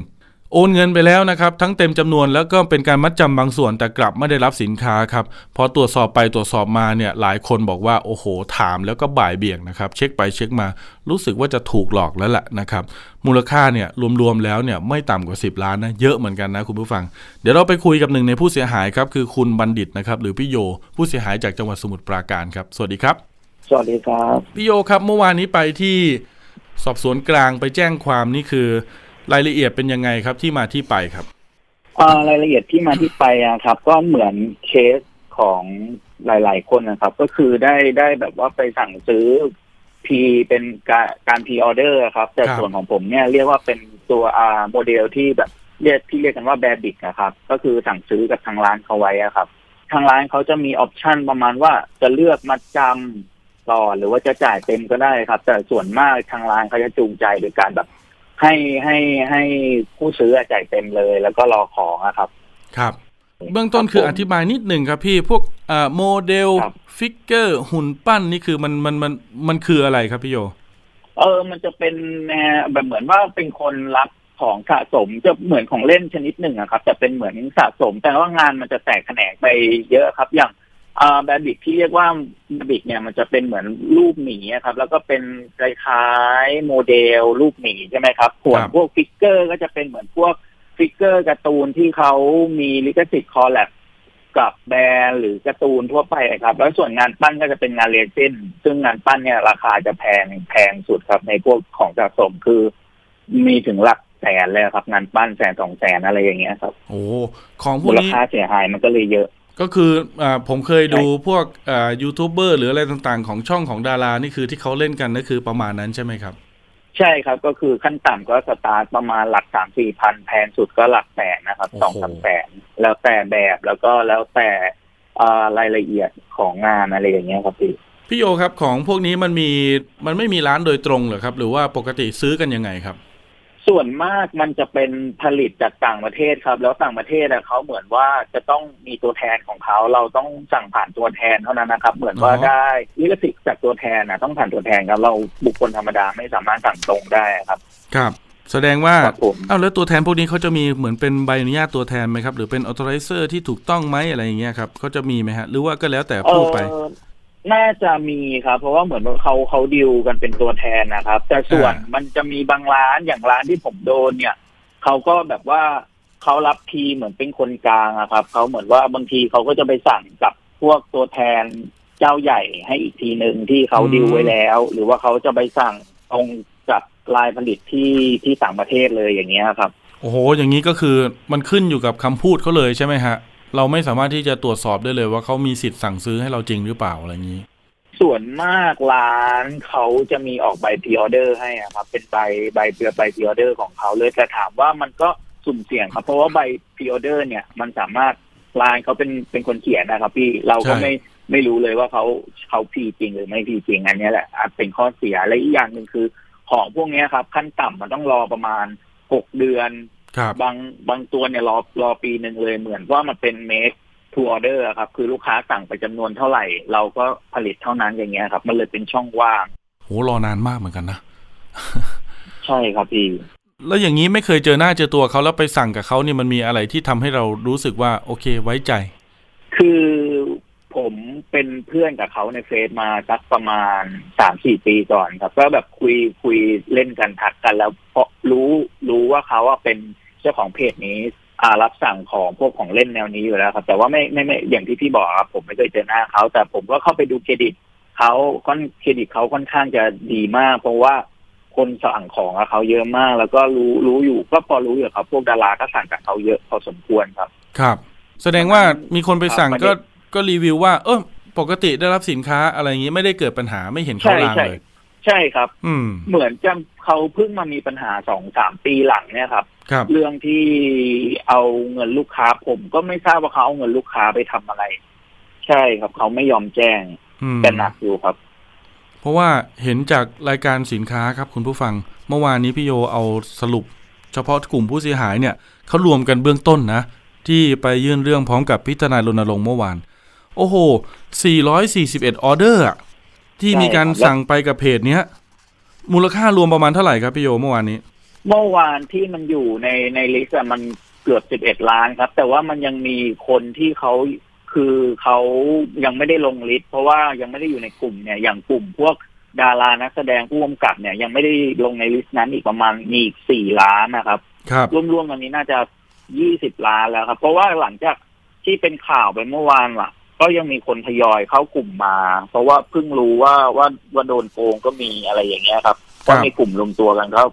[SPEAKER 2] โอนเงินไปแล้วนะครับทั้งเต็มจำนวน แล้วก็เป็นการมัดจำบางส่วนแต่กลับไม่ได้รับสินค้าครับพอตรวจสอบไปตรวจสอบมาเนี่ยหลายคนบอกว่าโอ้โหถามแล้วก็บ่ายเบี่ยงนะครับ เช็คไปเช็คมา รู้สึกว่าจะถูกหลอกแล้วแหละนะครับมูลค่าเนี่ยรวมๆ แล้วเนี่ยไม่ต่ำกว่า 10 ล้านนะ เยอะเหมือนกันนะคุณผู้ฟัง เดี๋ยวเราไปคุยกับหนึ่งในผู้เสียหายครับคือคุณบัณฑิตนะครับหรือพี่โยผู้เสียหายจากจังหวัดสมุทรปราการครับสวัสดีครับ
[SPEAKER 3] สวัสดีครับ
[SPEAKER 2] พี่โยครับเมื่อวานนี้ไปที่สอบสวนกลางไปแจ้งความนี่คือรายละเอียดเป็นยังไงครับที่มาที่ไปครับ
[SPEAKER 3] รายละเอียดที่มาที่ไปอะครับ ก็เหมือนเคสของหลาย ๆคนนะครับ ก็คือได้ได้แบบว่าไปสั่งซื้อพีเป็นการการพีออเดอร์ครับ แต่ส่วนของผมเนี่ยเรียกว่าเป็นตัวอาโมเดลที่แบบเรียกที่เรียกกันว่าแบบิกนะครับ ก็คือสั่งซื้อกับทางร้านเขาไว้ครับ ทางร้านเขาจะมีออปชันประมาณว่าจะเลือกมาจำต่อหรือว่าจะจ่ายเต็มก็ได้ครับ แต่ส่วนมากทางร้านเขาจะจูงใจโดยการแบบให้ให้ให้ผู้ซื้อจ่ายเต็มเลย แล้วก็รอของครับ
[SPEAKER 2] ครับ เบื้องต้นคืออธิบายนิดหนึ่งครับพี่พวกโมเดลฟิกเกอร์หุ่นปั้นนี่คือมันมันมันมันคืออะไรครับพี่โย
[SPEAKER 3] เออมันจะเป็นแบบเหมือนว่าเป็นคนรับของสะสม จะเหมือนของเล่นชนิดหนึ่งอะครับแต่เป็นเหมือนสะสม แต่ว่างานมันจะแตกแขนงไปเยอะครับอย่างแบบบิกที่เรียกว่าแบบิกเนี่ยมันจะเป็นเหมือนรูปหมีครับ แล้วก็เป็นคล้ายโมเดลรูปหมีใช่ไหมครับส่วนพวกฟิกเกอร์ก็จะเป็นเหมือนพวกฟิกเกอร์การ์ตูนที่เขามีลิขสิทธิ์คอลแลบกับแบรนด์หรือการ์ตูนทั่วไปครับ แล้วส่วนงานปั้นก็จะเป็นงานเลเินซึ่งงานปั้นเนี่ยราคาจะแพงแพงสุดครับในพวกของสะสมคือ มีถึงหลักแสนเลยครับ งานปั้นแสนสองแสนอะไรอย่างเงี้ยครับโอ้ของพวกนี้ราคาเสียหายมันก็เลยเยอะ
[SPEAKER 2] ก็คืออผมเคยดูพวกยูทูบเบอร์ หรืออะไรต่างๆของช่องของดารานี่คือที่เขาเล่นกันนั่นคือประมาณนั้นใช่ไหมครับ
[SPEAKER 3] ใช่ครับก็คือขั้นต่ำก็สตาร์ทประมาณหลักสามสี่พันแพงสุดก็หลักแสนนะครับสองสามแสนแล้วแต่แบบแล้วก็แล้วแต่รายละเอียดของงานอะไรอย่างเงี้ยครับพี่
[SPEAKER 2] พี่โยครับของพวกนี้มันมีมันไม่มีร้านโดยตรงเหรอครับ หรือว่าปกติซื้อกันยังไงครับ
[SPEAKER 3] ส่วนมากมันจะเป็นผลิตจากต่างประเทศครับ แล้วต่างประเทศเขาเหมือนว่าจะต้องมีตัวแทนของเขาเราต้องสั่งผ่านตัวแทนเท่านั้นนะครับ เหมือนว่าได้ลิขสิทธิ์จากตัวแทนนะต้องผ่านตัวแทนครับเราบุคคลธรรมดาไม่สามารถสั่งตรงได้ครับ
[SPEAKER 2] ครับ แสดงว่าเอ้าแล้วตัวแทนพวกนี้เขาจะมีเหมือนเป็นใบอนุญาตตัวแทนไหมครับ หรือเป็นออรตไรเซอร์ที่ถูกต้องไหมอะไรอย่างเงี้ยครับเขาจะมีไหมฮะ หรือว่าก็แล้วแต่ผู้ไป
[SPEAKER 3] น่าจะมีครับ เพราะว่าเหมือนเขาเขาดิวกันเป็นตัวแทนนะครับ แต่ส่วนมันจะมีบางร้านอย่างร้านที่ผมโดนเนี่ยเขาก็แบบว่าเขารับทีเหมือนเป็นคนกลางอะครับเขาเหมือนว่าบางทีเขาก็จะไปสั่งกับพวกตัวแทนเจ้าใหญ่ให้อีกทีหนึ่งที่เขาดิวไว้แล้ว หรือว่าเขาจะไปสั่งตรงกับลายผลิตที่ที่ต่างประเทศเลยอย่างเงี้ยครับ
[SPEAKER 2] โอ้โหอย่างนี้ก็คือมันขึ้นอยู่กับคำพูดเขาเลยใช่ไหมฮะเราไม่สามารถที่จะตรวจสอบได้เลยว่าเขามีสิทธิ์สั่งซื้อให้เราจริงหรือเปล่าอะไรอย่างนี้
[SPEAKER 3] ส่วนมากร้านเขาจะมีออกใบพิออเดอร์ให้ครับ เป็นใบใบเปลือใบพิออเดอร์ของเขาเลยแต่ถามว่ามันก็สุ่มเสี่ยงครับ เพราะว่าใบพิออเดอร์เนี่ย มันสามารถร้านเขาเป็นเป็นคนเขียนนะครับ พี่เราก็ไม่ไม่รู้เลยว่าเขาเขาพีจริงหรือไม่พีจริงอันนี้แหละเป็นข้อเสียและอีกอย่างหนึ่งคือของพวกนี้ครับ ขั้นต่ำมันต้องรอประมาณหกเดือนบางบางตัวเนี่ยรอรอปีหนึ่งเลยเหมือนว่ามันเป็นเมคทวร์เดอร์ครับ คือลูกค้าสั่งไปจำนวนเท่าไหร่ เราก็ผลิตเท่านั้นอย่างเงี้ยครับ มันเลยเป็นช่องว่าง
[SPEAKER 2] โหรอนานมากเหมือนกันนะ ใช่ครับพี่ แล้วอย่างนี้ไม่เคยเจอหน้าเจอตัวเขาแล้วไปสั่งกับเขาเนี่ยมันมีอะไรที่ทำให้เรารู้สึกว่าโอเคไว้ใจ
[SPEAKER 3] คือเป็นเพื่อนกับเขาในเฟซมาสักประมาณสามสี่ปีก่อนครับ ก็แบบคุยคุยเล่นกันทักกัน แล้วเพราะรู้รู้ว่าเขาว่าเป็นเจ้าของเพจนี้อารับสั่งของพวกของเล่นแนวนี้อยู่แล้วครับแต่ว่าไม่ไม่ไม่อย่างที่พี่บอกครับผมไม่เคยเจอหน้าเขาแต่ผมก็เข้าไปดูเครดิตเขาก้อนเครดิตเขาค่อนข้างจะดีมาก เพราะว่าคนสั่งของเขาเยอะมาก แล้วก็รู้รู้อยู่ก็พอรู้อยู่ครับ พวกดาราก็สั่งกับเขาเยอะพอสมควรครับ
[SPEAKER 2] ครับ แสดงว่ามีคนไปสั่งก็ก็รีวิวว่าเออปกติได้รับสินค้าอะไรอย่างนี้ไม่ได้เกิดปัญหาไม่เห็นเขาลางเลย
[SPEAKER 3] ใช่ครับ อืมเหมือนจะเขาเพิ่งมามีปัญหาสองสามปีหลังเนี่ยครับครับ เรื่องที่เอาเงินลูกค้าผม ก็ไม่ทราบว่าเขาเอาเงินลูกค้าไปทำอะไร ใช่ครับเขาไม่ยอมแจ้งแต่หนักอยู่ครับ
[SPEAKER 2] เพราะว่าเห็นจากรายการสินค้าครับ คุณผู้ฟัง เมื่อวานนี้พี่โยเอาสรุป เฉพาะกลุ่มผู้เสียหายเนี่ยเขารวมกันเบื้องต้นนะที่ไปยื่นเรื่องพร้อมกับพิจารณารณรงค์เมื่อวานโอ้โห441 ออเดอร์
[SPEAKER 3] ที่มีการสั่ง
[SPEAKER 2] ไปกับเพจเนี้ยมูลค่ารวมประมาณเท่าไหร่ครับพี่โยเมื่อวานนี้
[SPEAKER 3] เมื่อวานที่มันอยู่ในในลิสต์มันเกือบ 11 ล้านครับ แต่ว่ามันยังมีคนที่เขาคือเขายังไม่ได้ลงลิสต์เพราะว่ายังไม่ได้อยู่ในกลุ่มเนี่ย อย่างกลุ่มพวกดารานักแสดงผู้กำกับเนี่ย ยังไม่ได้ลงในลิสต์นั้นอีกประมาณมีอีกสี่ล้านนะครับครับรวมๆตอนนี้น่าจะยี่สิบล้านแล้วครับ เพราะว่าหลังจากที่เป็นข่าวไปเมื่อวานล่ะก็ยังมีคนทยอยเข้ากลุ่มมา เพราะว่าเพิ่งรู้ว่าว่าว่าโดนโกงก็มีอะไรอย่างเงี้ยครับ ก็มีกลุ่มรวมตัวกันเขา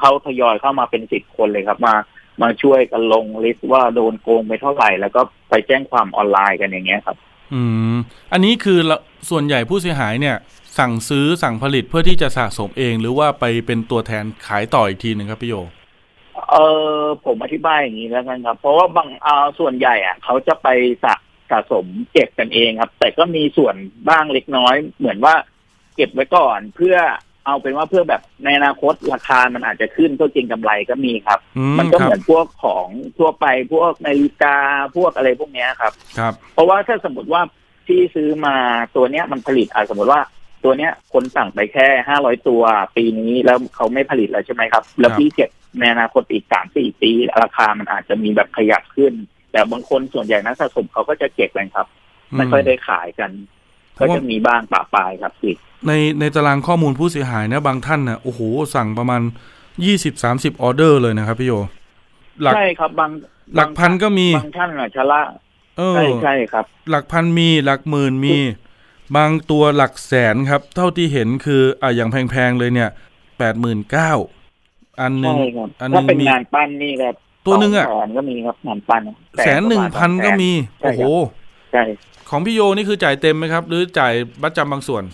[SPEAKER 3] เขาทยอยเข้ามาเป็นสิบคนเลยครับมา มาช่วยกันลงลิสต์ว่าโดนโกงไปเท่าไหร่ แล้วก็ไปแจ้งความออนไลน์กันอย่างเงี้ยคร
[SPEAKER 2] ับ อืม อันนี้คือส่วนใหญ่ผู้เสียหายเนี่ย สั่งซื้อสั่งผลิตเพื่อที่จะสะสมเองหรือว่าไปเป็นตัวแทนขายต่ออีกทีหนึ่งครับพี่โย
[SPEAKER 3] เออผมอธิบายอย่างนี้แล้วกันครับ เพราะว่าบางอ่าส่วนใหญ่อ่ะเขาจะไปสะสะสมเก็บกันเองครับ แต่ก็มีส่วนบ้างเล็กน้อย เหมือนว่า เก็บไว้ก่อน เพื่อเอาเป็นว่าเพื่อแบบในอนาคตราคา มันอาจจะขึ้นเพื่อเก็งกำไรก็มีครับ มันก็เหมือนพวกของทั่วไปพวกนาฬิกาพวกอะไรพวกนี้ครับครับ เพราะว่าถ้าสมมติว่าที่ซื้อมาตัวเนี้ยมันผลิตอาจสมมติว่า ตัวเนี้ยคนสั่งไปแค่ห้าร้อยตัวปีนี้ แล้วเขาไม่ผลิตแล้วใช่ไหมครับ แล้วพี่เก็บในอนาคตอีกสามสี่ปีราคามันอาจจะมีแบบขยับขึ้นแต่บางคนส่วนใหญ่นักสะสมเขาก็จะเก็บกันครับไม่ค่อยได้ขายกัน ก็จะมีบ้างปะปายครับพี่
[SPEAKER 2] ในในตารางข้อมูลผู้เสียหายเนะ บางท่านนะ่ะโอ้โหสั่งประมาณยี่สิบสามสิบออเดอร์เลยนะครับพี่โยใช่
[SPEAKER 3] ครับบาง หลักพันก็มีบางท่านอ่ะชะละ
[SPEAKER 2] ใช่ใช่ครับ หลักพันมีหลักหมื่นมี บางตัวหลักแสนครับ เท่าที่เห็นคือ อ่าอย่างแพงๆ เลยเนี่ยแปดหมื่นเก้าอันหนึ่งอันนึงมีงานปั้นนี่แบบตัวหนึ่งอะแสนก็มีครับหมันปันแสนหนึ่งพันก็มี โอ้โหใช่ของพี่โยนี่คือจ่ายเต็มไหมครับ หรือจ่ายบัตรจำบางส่วน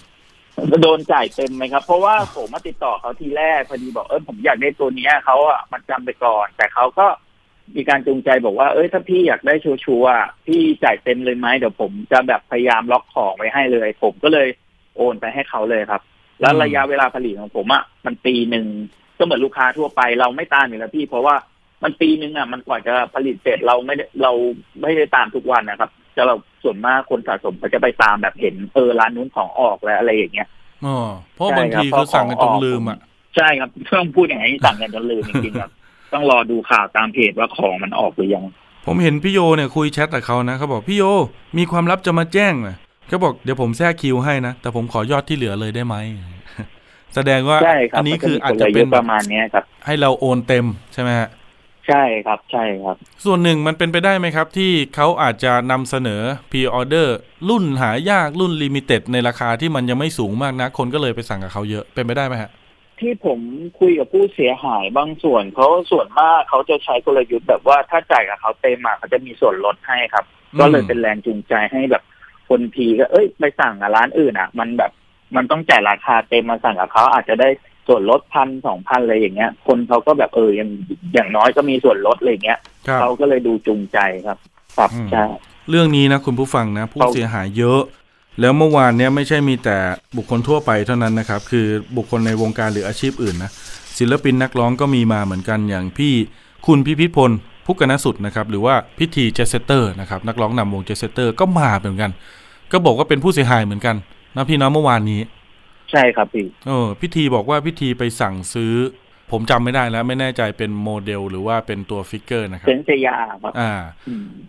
[SPEAKER 2] โดนจ่ายเต็มไหมครับ เพ
[SPEAKER 3] ราะว่าผมมาติดต่อเขาทีแรกพอดีบอกเออผมอยากได้ตัวนี้เขาอ่ะมันจำไปก่อน แต่เขาก็มีการจูงใจบอกว่าเอ้ยถ้าพี่อยากได้ชัวร์พี่จ่ายเต็มเลยไหมเดี๋ยวผมจะแบบพยายามล็อกของไว้ให้เลย ผมก็เลยโอนไปให้เขาเลยครับ แล้วระยะเวลาผลิตของผมอ่ะมันปีหนึ่งก็เหมือนลูกค้าทั่วไปเราไม่ตามอยู่แล้วพี่เพราะว่ามันปีนึงอ่ะมันกว่าจะผลิตเสร็จเราไม่ได้เราไม่ได้ตามทุกวันนะครับ จะเราส่วนมากคนสะสมเขาจะไปตามแบบเห็นเออร้านนู้นของออกแล้วอะไรอย่างเงี้ย
[SPEAKER 2] อ๋อเพราะบางทีเขาสั่งกันจนลืมอ่ะ
[SPEAKER 3] ใช่ครับต้องพูดอย่างนี้สั่งกันจนลืมจริงๆครับ
[SPEAKER 2] ต้องรอดูข่าว
[SPEAKER 3] ตามเพจว่าของมันออกหรือยัง
[SPEAKER 2] ผมเห็นพี่โยเนี่ยคุยแชทกับเขานะเขาบอกพี่โยมีความลับจะมาแจ้งนะเขาบอกเดี๋ยวผมแทรกคิวให้นะ แต่ผมขอยอดที่เหลือเลยได้ไหมแสดงว่าอันนี้คืออาจจะเป็นประมาณนี้ครับ ให้เราโอนเต็ม ใช่ไหมฮะใช่ครับใช่ครับ ส่วนหนึ่งมันเป็นไปได้ไหมครับ ที่เขาอาจจะนำเสนอพรีออเดอร์ รุ่นหายากรุ่นลิมิเต็ดในราคาที่มันยังไม่สูงมากนะคนก็เลยไปสั่งกับเขาเยอะเป็นไปได้ไหมฮะ
[SPEAKER 3] ที่ผมคุยกับผู้เสียหายบางส่วนเขาส่วนมากเขาจะใช้กลยุทธ์แบบว่าถ้าจ่ายกับเขาเต็มมาเขาจะมีส่วนลดให้ครับ ก็เลยเป็นแรงจูงใจให้แบบคนทีก็เอ้ย ไปสั่งกับร้านอื่นอ่ะ มันแบบมันต้องจ่ายราคาเต็มมาสั่งกับเขาอาจจะได้ส่วนลดพันสองพันอะไรอย่างเงี้ย คนเขาก็แบบเออยังอย่างน้อยก็มีส่วนลดอะไรเงี้ยเขาก็เลยดูจูงใจครับ
[SPEAKER 2] ครับใช่เรื่องนี้นะคุณผู้ฟังนะ ผู้เสียหายเยอะ แล้วเมื่อวานเนี้ยไม่ใช่มีแต่บุคคลทั่วไปเท่านั้นนะครับ คือบุคคลในวงการหรืออาชีพอื่นนะ ศิลปินนักร้องก็มีมาเหมือนกันอย่างพี่ คุณพิพิธพล พุกนสุดนะครับ หรือว่าพิธีเจสเซเตอร์นะครับ นักร้องนำวงเจสเซเตอร์ ก็มาเหมือนกัน ก็บอกว่าเป็นผู้เสียหายเหมือนกันนะพี่น้องเมื่อวานนี้ใช่ครับพี่ เออพิธีบอกว่าพิธีไปสั่งซื้อ ผมจำไม่ได้แล้วไม่แน่ใจเป็นโมเดลหรือว่าเป็นตัวฟิกเกอร์นะครับ
[SPEAKER 3] เป็นเซียครับ
[SPEAKER 2] อ่า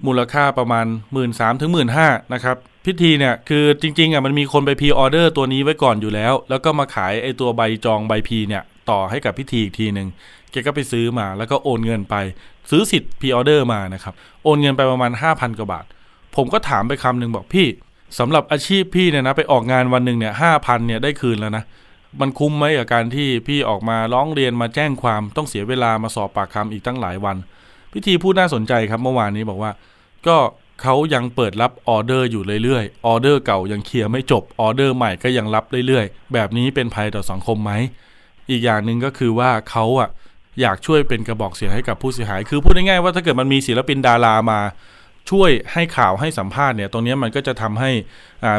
[SPEAKER 2] มูลค่าประมาณหมื่นสามถึงหมื่นห้านะครับ พิธีเนี่ยคือจริง ๆอ่ะมันมีคนไปพีออเดอร์ตัวนี้ไว้ก่อนอยู่แล้ว แล้วก็มาขายไอ้ตัวใบจองใบพีเนี่ยต่อให้กับพิธีอีกทีหนึ่งแกก็ไปซื้อมา แล้วก็โอนเงินไปซื้อสิทธิ์พีออเดอร์มานะครับโอนเงินไปประมาณห้าพันกว่าบาทผมก็ถามไปคำหนึ่งบอกพี่สำหรับอาชีพพี่เนี่ยนะ ไปออกงานวันหนึ่งเนี่ยห้าพันเนี่ยได้คืนแล้วนะมันคุ้มไหมกับการที่พี่ออกมาร้องเรียนมาแจ้งความต้องเสียเวลามาสอบปากคำอีกตั้งหลายวันพิธีพูดน่าสนใจครับเมื่อวานนี้บอกว่า ก็เขายังเปิดรับออเดอร์อยู่เรื่อยๆ ออเดอร์เก่ายังเคลียร์ไม่จบออเดอร์ใหม่ก็ยังรับเรื่อยๆ แบบนี้เป็นภัยต่อสังคมไหมอีกอย่างหนึ่งก็คือว่าเขาอะอยากช่วยเป็นกระบอกเสียงให้กับผู้เสียหาย คือพูดง่ายๆว่าถ้าเกิดมันมีศิลปินดารามาช่วยให้ข่าว ให้สัมภาษณ์เนี่ยตรงนี้มันก็จะทำให้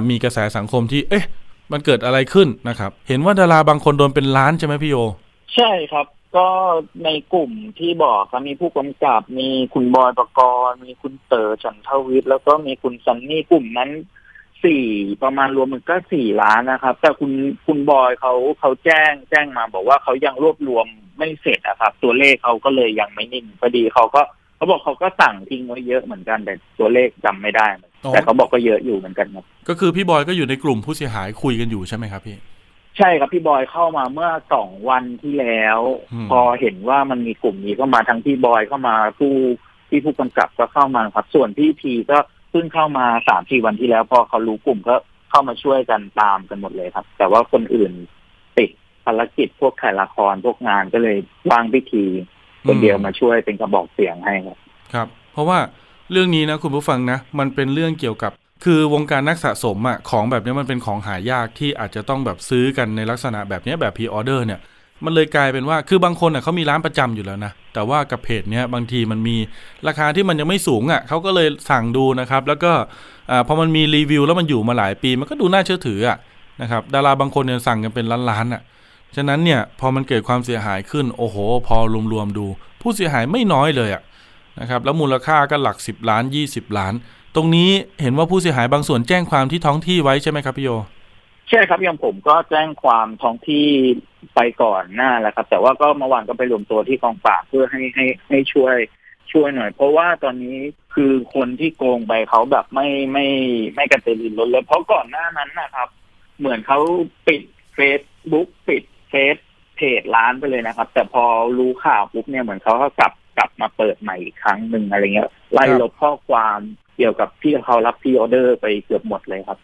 [SPEAKER 2] มีกระแสสังคมที่เอ๊ะ มันเกิดอะไรขึ้นนะครับ เห็นว่าดาราบางคนโดนเป็นล้านใช่ไหมพี่โย
[SPEAKER 3] ใช่ครับ ก็ในกลุ่มที่บอกครับมีผู้กำกับมีคุณบอยประกรณ์ มีคุณเต๋อฉันทวิทย์ แล้วก็มีคุณซันนี่กลุ่มนั้นสี่ประมาณรวมมันก็สี่ล้านนะครับ แต่คุณคุณบอยเขาเขาแจ้งแจ้งมาบอกว่าเขายังรวบรวมไม่เสร็จนะครับ ตัวเลขเขาก็เลยยังไม่นิ่งพอดีเขาก็เขาบอกเขาก็สั่งทิ้งไว้เยอะเหมือนกัน แต่ตัวเลขจำไม่ได้แต่เขาบอกก็เยอะอ
[SPEAKER 2] ยู่เหมือนกันครับก็คือพี่บอยก็อยู่ในกลุ่มผู้เสียหายคุยกันอยู่ใช่ไหมครับพี่ใช่ครับพี่บอยเข้
[SPEAKER 3] ามาเมื่อสองวันที่แล้ว พอเห็นว่ามันมีกลุ่มนี้เข้ามา ทั้งพี่บอยเข้ามาผู้ที่ผู้กำกับก็เข้ามาครับส่วนพี่พีก็เพิ่งเข้ามาสามสี่วันที่แล้วพอเขารู้กลุ่มก็เข้ามาช่วยกันตามกันหมดเลยครับ แต่ว่าคนอื่นติดภารกิจพวกถ่ายละครพวกงานก็เลยวางพิธีคนเดียวมาช่วยเป็นกระบอกเสียงให้ครับ
[SPEAKER 2] ครับ เพราะว่าเรื่องนี้นะคุณผู้ฟังนะมันเป็นเรื่องเกี่ยวกับ คือวงการนักสะสมอะของแบบนี้ มันเป็นของหายากที่อาจจะต้องแบบซื้อกันในลักษณะแบบนี้แบบพรีออเดอร์เนี่ย มันเลยกลายเป็นว่าคือบางคนอะเขามีร้านประจำอยู่แล้วนะ แต่ว่ากับเพจเนี้ยบางทีมันมีราคาที่มันยังไม่สูงอะเขาก็เลยสั่งดูนะครับแล้วก็อ่าพอมันมีรีวิว แล้วมันอยู่มาหลายปี มันก็ดูน่าเชื่อถืออะนะครับดาราบางคนเนี่ยสั่งกันเป็นล้านๆอะฉะนั้นเนี่ยพอมันเกิดความเสียหายขึ้นโอ้โห พอรวมๆดู ผู้เสียหายไม่น้อยเลยอะนะครับ แล้วมูลค่าก็หลัก10ล้าน20ล้าน ตรงนี้เห็นว่าผู้เสียหายบางส่วนแจ้งความที่ท้องที่ไว้ใช่ไหมครับพี่โย
[SPEAKER 3] ใช่ครับยังผมก็แจ้งความท้องที่ไปก่อนหน้าแล้วครับ แต่ว่าก็เมื่อวานก็ไปรวมตัวที่กองปราบเพื่อให้ให้ให้ช่วยช่วยหน่อย เพราะว่าตอนนี้คือคนที่โกงไปเขาแบบไม่ไม่ไม่กระตือรือร้นเลยเพราะก่อนหน้านั้นนะครับ เหมือนเขาปิดเฟซบุ๊กปิดเซฟเพจร้านไปเลยนะครับ แต่พอรู้ข่าวปุ๊บเนี่ย เหมือนเขาก็กลับกลับมาเปิดใหม่อีกครั้งหนึ่งอะไรเงี้ยไล่ลบข้อความเกี่ยวกับที่เขารับพี่ออเดอร์ไปเกือบหมดเลยครับ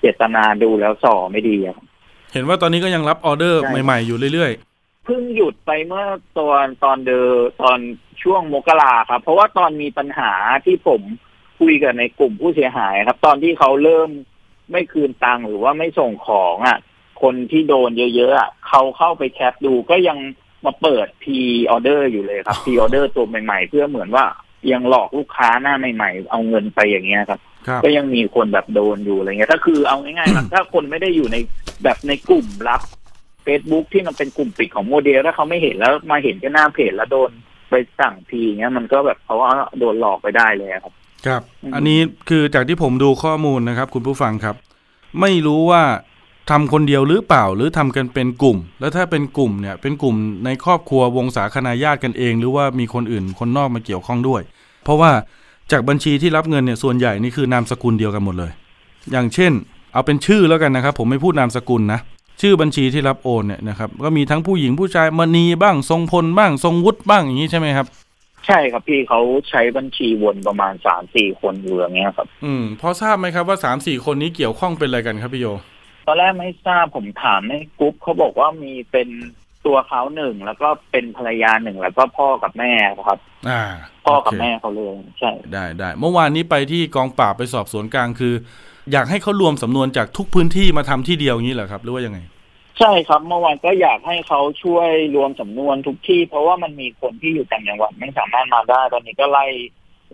[SPEAKER 3] เจตนาดูแล้วส่อไม่ดีครับ
[SPEAKER 2] เห็นว่าตอนนี้ก็ยังรับออเดอร์ใหม่ๆ อยู่เรื่อย
[SPEAKER 3] ๆเพิ่งหยุดไปเมื่อตอนตอนเดอตอนช่วงมกราครับ เพราะว่าตอนมีปัญหาที่ผมคุยกับในกลุ่มผู้เสียหายครับ ตอนที่เขาเริ่มไม่คืนตังค์หรือว่าไม่ส่งของอ่ะคนที่โดนเยอะๆ เขาเข้าไปแคปดูก็ยังมาเปิดพีออเดอร์อยู่เลยครับพีออเดอร์ตัวใหม่ ๆ เพื่อเหมือนว่ายังหลอกลูกค้าหน้าใหม่ๆ เอาเงินไปอย่างเงี้ยครับก็ยังมีคนแบบโดนอยู่อะไรเงี้ยถ้าคือเอาง่ายๆถ้าคนไม่ได้อยู่ในแบบในกลุ่มลับ Facebook ที่มันเป็นกลุ่มปิดของโมเดลถ้าเขาไม่เห็นแล้วมาเห็นก็หน้าเพจแล้วโดนไปสั่งทีเงี้ย มันก็แบบเขาว่าโดนหลอกไปได้เลยครับ
[SPEAKER 2] ครับ อันนี้คือจากที่ผมดูข้อมูลนะครับ คุณผู้ฟังครับ ไม่รู้ว่าทำคนเดียวหรือเปล่าหรือทำกันเป็นกลุ่ม แล้วถ้าเป็นกลุ่มเนี่ยเป็นกลุ่มในครอบครัววงศาคณาญาติกันเอง หรือว่ามีคนอื่นคนนอกมาเกี่ยวข้องด้วย เพราะว่าจากบัญชีที่รับเงินเนี่ย ส่วนใหญ่นี่คือนามสกุลเดียวกันหมดเลย อย่างเช่น เอาเป็นชื่อแล้วกันนะครับ ผมไม่พูดนามสกุลนะชื่อบัญชีที่รับโอนเนี่ยนะครับก็มีทั้งผู้หญิงผู้ชายมณีบ้างทรงพลบ้างทรงวุฒิบ้างอย่างนี้ใช่ไหมครับ ใช
[SPEAKER 3] ่ครับพี่เขาใช้บัญชีวนประมาณสามสี่คนอยู่อย่างเงี้ยครับ
[SPEAKER 2] อืมพอทราบไหมครับว่าสามสี่คนนี้เกี่ยวข้องเป็นอะไรกันครับพี่โย
[SPEAKER 3] ตอนแรกไม่ทราบผมถามในกรุ๊ปเขาบอกว่ามีเป็นตัวเขาหนึ่งแล้วก็เป็นภรรยาหนึ่งแล้วก็พ่อกับแม่ครับ
[SPEAKER 2] อ่าพ่อกับแม่เขาเลยใช่ ได้ได้เมื่อวานนี้ไปที่กองปราบไปสอบสวนกลางคือ อยากให้เขารวมสำนวนจากทุกพื้นที่มาทำที่เดียวนี้เหรอครับหรือว่ายังไง
[SPEAKER 3] ใช่ครับเมื่อวานก็อยากให้เขาช่วยรวมสำนวนทุกที่ เพราะว่ามันมีคนที่อยู่ต่างจังหวัดไม่สามารถมาได้ตอนนี้ก็ไล่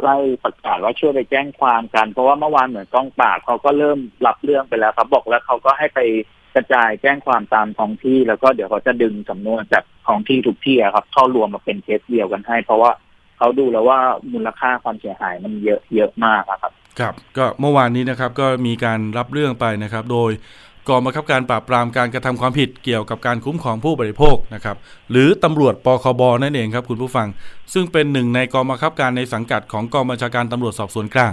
[SPEAKER 3] ไล่ประกาศว่าช่วยไปแจ้งความกันเพราะว่าเมื่อวานเหมือนกองปราบเขาก็เริ่มรับเรื่องไปแล้วครับ บอกแล้วเขาก็ให้ไปกระจายแจ้งความตามท้องที่ แล้วก็เดี๋ยวเขาจะดึงสำนวนจากท้องที่ทุกที่ครับ เข้ารวมมาเป็นเคสเดียวกันให้ เพราะว่าเขาดูแล้วว่ามูลค่าความเสียหายมันเยอะเยอะมากครับ
[SPEAKER 2] ครับ ก็เมื่อวานนี้นะครับก็มีการรับเรื่องไปนะครับโดยกองบังคับการปราบปรามการกระทำความผิดเกี่ยวกับการคุ้มครองผู้บริโภคนะครับหรือตำรวจปคบนั่นเองครับคุณผู้ฟัง ซึ่งเป็นหนึ่งในกองบังคับการในสังกัดของกองบัญชาการตำรวจสอบสวนกลาง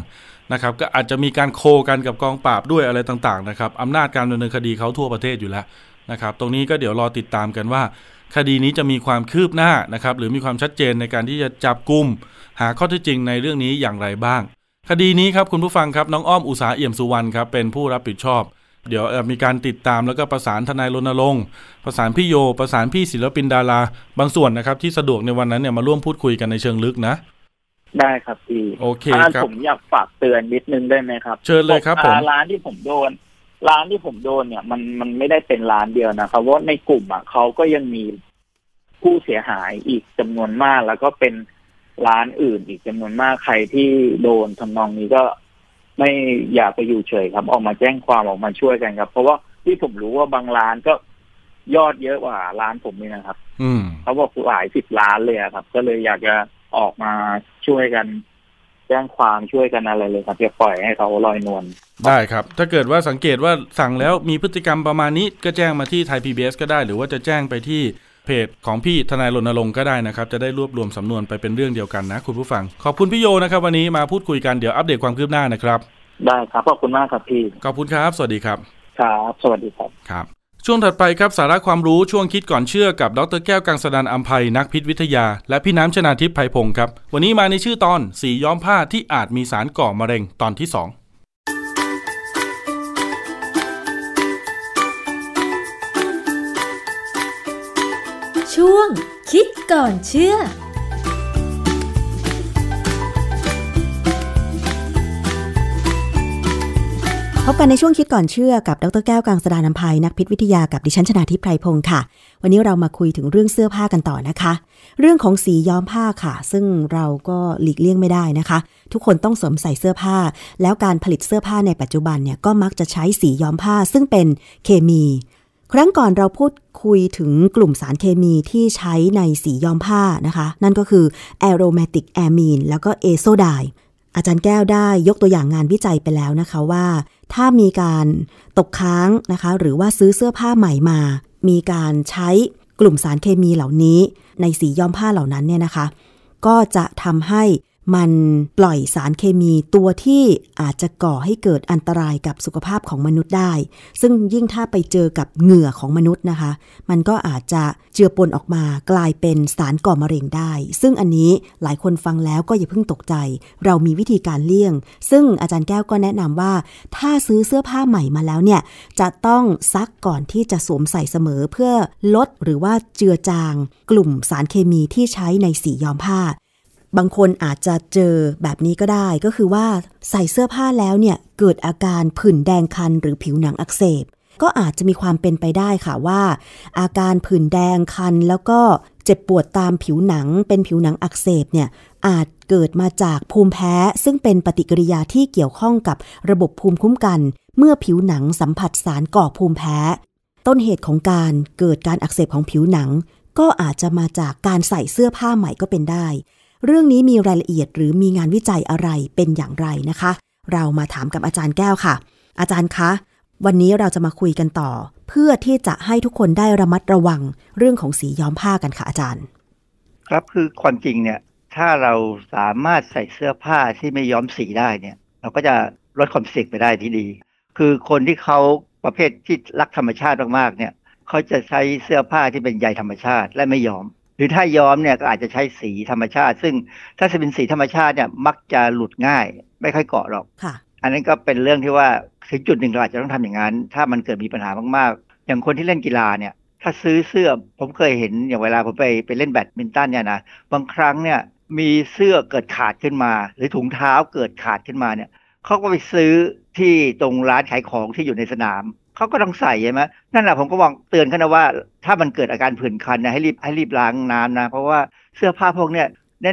[SPEAKER 2] นะครับก็อาจจะมีการโคกันกับกองปราบด้วยอะไรต่างๆนะครับอำนาจการดำเนินคดีเขาทั่วประเทศอยู่แล้วนะครับตรงนี้ก็เดี๋ยวรอติดตามกันว่า คดีนี้จะมีความคืบหน้านะครับหรือมีความชัดเจนในการที่จะจับกลุ่มหาข้อเท็จจริงในเรื่องนี้อย่างไรบ้างคดีนี้ครับคุณผู้ฟังครับน้องอ้อมอุสาเอี่ยมสุวรรณครับเป็นผู้รับผิดชอบเดี๋ยวมีการติดตามแล้วก็ประสานทนายรณรงค์ประสานพี่โยประสานพี่ศิลปินดาราบางส่วนนะครับ ที่สะดวกในวันนั้นเนี่ยมาร่วมพูดคุยกันในเชิงลึกนะ ได้ครับพี่โอเคครับผม
[SPEAKER 3] อยากฝากเตือนนิดนึงได้ไหมครับเชิญเลยครับผมร้านที่ผมโดนร้านที่ผมโดน เนี่ย มันมันไม่ได้เป็นร้านเดียวนะครับว่าในกลุ่มอ่ะเขาก็ยังมีผู้เสียหายอีกจำนวนมากแล้วก็เป็นร้านอื่นอีกจำนวนมากใครที่โดนทำนองนี้ก็ไม่อยากไปอยู่เฉยครับ ออกมาแจ้งความออกมาช่วยกันครับ เพราะว่าที่ผมรู้ว่าบางร้านก็ยอดเยอะกว่าร้านผมนี่นะครับ อืมเขาบอกหลายสิบล้านเลยครับก็เลยอยากจะออกมาช่วยกัน แจ้งความช่วยกันอะไรเลยครับจะ่ปล่อยให้เขาลอยนวล
[SPEAKER 2] ได้ครับ ถ้าเกิดว่าสังเกตว่าสั่งแล้วมีพฤติกรรมประมาณนี้ก็แจ้งมาที่ไทยพีบีเอสก็ได้หรือว่าจะแจ้งไปที่เพจของพี่ทนายรณรงค์ก็ได้นะครับจะได้รวบรวมสำนวนไปเป็นเรื่องเดียวกันนะคุณผู้ฟัง ขอบคุณพี่โยนะครับวันนี้มาพูดคุยกันเดี๋ยวอัปเดตความคืบหน้านะครับ ได้ครับขอบคุณมากครับพี่ขอบคุณครับ สวัสดีครับครับสวัสดีครับครับ ช่วงถัดไปครับสาระความรู้ช่วงคิดก่อนเชื่อกับดรแก้วกังสดานอัมภัยนักพิษวิทยา และพี่น้ำชนาทิพย์ไพพงศ์ครับวันนี้มาในชื่อตอนสีย้อมผ้าที่อาจมีสารก่อมะเร็งตอนที่ 2
[SPEAKER 1] คิดก่อนเชื่อพบกันในช่วงคิดก่อนเชื่อกับดรแก้วกังสดานนภัยนักพิษวิทยากับดิฉันชนาทิพไพรพงศ์ค่ะ วันนี้เรามาคุยถึงเรื่องเสื้อผ้ากันต่อนะคะ เรื่องของสีย้อมผ้าค่ะ ซึ่งเราก็หลีกเลี่ยงไม่ได้นะคะ ทุกคนต้องสวมใส่เสื้อผ้า แล้วการผลิตเสื้อผ้าในปัจจุบันเนี่ยก็มักจะใช้สีย้อมผ้าซึ่งเป็นเคมีครั้งก่อนเราพูดคุยถึงกลุ่มสารเคมีที่ใช้ในสีย้อมผ้านะคะ นั่นก็คือ a r โร a t ติกแอมีนแล้วก็เอโซไดอาจารย์แก้วได้ยกตัวอย่างงานวิจัยไปแล้วนะคะว่า ถ้ามีการตกค้างนะคะ หรือว่าซื้อเสื้อผ้าใหม่มา มีการใช้กลุ่มสารเคมีเหล่านี้ ในสีย้อมผ้าเหล่านั้นเนี่ยนะคะ ก็จะทำให้มันปล่อยสารเคมีตัวที่อาจจะก่อให้เกิดอันตรายกับสุขภาพของมนุษย์ได้ ซึ่งยิ่งถ้าไปเจอกับเหงื่อของมนุษย์นะคะ มันก็อาจจะเจือปนออกมากลายเป็นสารก่อมะเร็งได้ ซึ่งอันนี้หลายคนฟังแล้วก็อย่าเพิ่งตกใจ เรามีวิธีการเลี่ยง ซึ่งอาจารย์แก้วก็แนะนำว่า ถ้าซื้อเสื้อผ้าใหม่มาแล้วเนี่ย จะต้องซักก่อนที่จะสวมใส่เสมอ เพื่อลดหรือว่าเจือจาง กลุ่มสารเคมีที่ใช้ในสีย้อมผ้าบางคนอาจจะเจอแบบนี้ก็ได้ ก็คือว่าใส่เสื้อผ้าแล้วเนี่ยเกิดอาการผื่นแดงคันหรือผิวหนังอักเสบ ก็อาจจะมีความเป็นไปได้ค่ะว่า อาการผื่นแดงคันแล้วก็เจ็บปวดตามผิวหนัง เป็นผิวหนังอักเสบเนี่ยอาจเกิดมาจากภูมิแพ้ ซึ่งเป็นปฏิกิริยาที่เกี่ยวข้องกับระบบภูมิคุ้มกัน เมื่อผิวหนังสัมผัสสารก่อภูมิแพ้ ต้นเหตุของการเกิดการอักเสบของผิวหนัง ก็อาจจะมาจากการใส่เสื้อผ้าใหม่ก็เป็นได้เรื่องนี้มีรายละเอียดหรือมีงานวิจัยอะไรเป็นอย่างไรนะคะ เรามาถามกับอาจารย์แก้วค่ะ อาจารย์คะ วันนี้เราจะมาคุยกันต่อ เพื่อที่จะให้ทุกคนได้ระมัดระวังเรื่องของสีย้อมผ้ากันค่ะอาจารย์
[SPEAKER 4] ครับคือความจริงเนี่ยถ้าเราสามารถใส่เสื้อผ้าที่ไม่ย้อมสีได้เนี่ย เราก็จะลดความเสี่ยงไปได้ที่ดี คือคนที่เขาประเภทที่รักธรรมชาติมากๆเนี่ยเขาจะใช้เสื้อผ้าที่เป็นใยธรรมชาติ และไม่ย้อมรือถ้าย้อมเนี่ยก็อาจจะใช้สีธรรมชาติ ซึ่งถ้าเป็นสีธรรมชาติเนี่ยมักจะหลุดง่ายไม่ค่อยเกาะหรอกอันนั้นก็เป็นเรื่องที่ว่าถึงจุดหนึ่งเราอาจจะต้องทำอย่างนั้น ถ้ามันเกิดมีปัญหามากๆ อย่างคนที่เล่นกีฬาเนี่ย ถ้าซื้อเสื้อผมเคยเห็นอย่างเวลาผมไปไปเล่นแบดมินตันเนี่ยนะบางครั้งเนี่ยมีเสื้อเกิดขาดขึ้นมา หรือถุงเท้าเกิดขาดขึ้นมาเนี่ยเขาก็ไปซื้อที่ตรงร้านขายของที่อยู่ในสนามเขาก็ต้องใส่ใช่ไหมนั่นแหละผมก็วังเตือนเขานะว่า ถ้ามันเกิดอาการผื่นคันนะให้รีบให้รีบล้างน้านะ เพราะว่าเสื้อผ้าพวกเนี้ย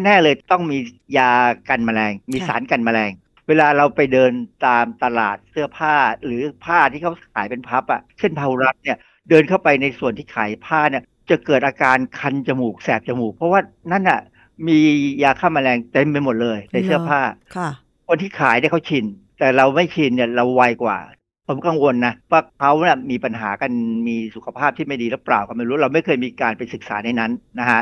[SPEAKER 4] แน่ๆเลยต้องมียากันแมลง มีสารกันแมลง เวลาเราไปเดินตามตลาดเสื้อผ้าหรือผ้าที่เขาขายเป็นพับอะ่ะเช่นพารัตเนี่ย เดินเข้าไปในส่วนที่ขายผ้าเนี่ยจะเกิดอาการคันจมูกแสบจมูก เพราะว่านั่นอะ่ะ มียาฆ่าแมลงเต็มไปหมดเลย ในเสื้อผ้าคนที่ขายได้เขาชินแต่เราไม่ชินเนี่ยเราไวกว่าผมกังวลนะว่าเขาเนี่ยมีปัญหากันมีสุขภาพที่ไม่ดีหรือเปล่า ก็ไม่รู้ เราไม่เคยมีการไปศึกษาในนั้นนะฮะ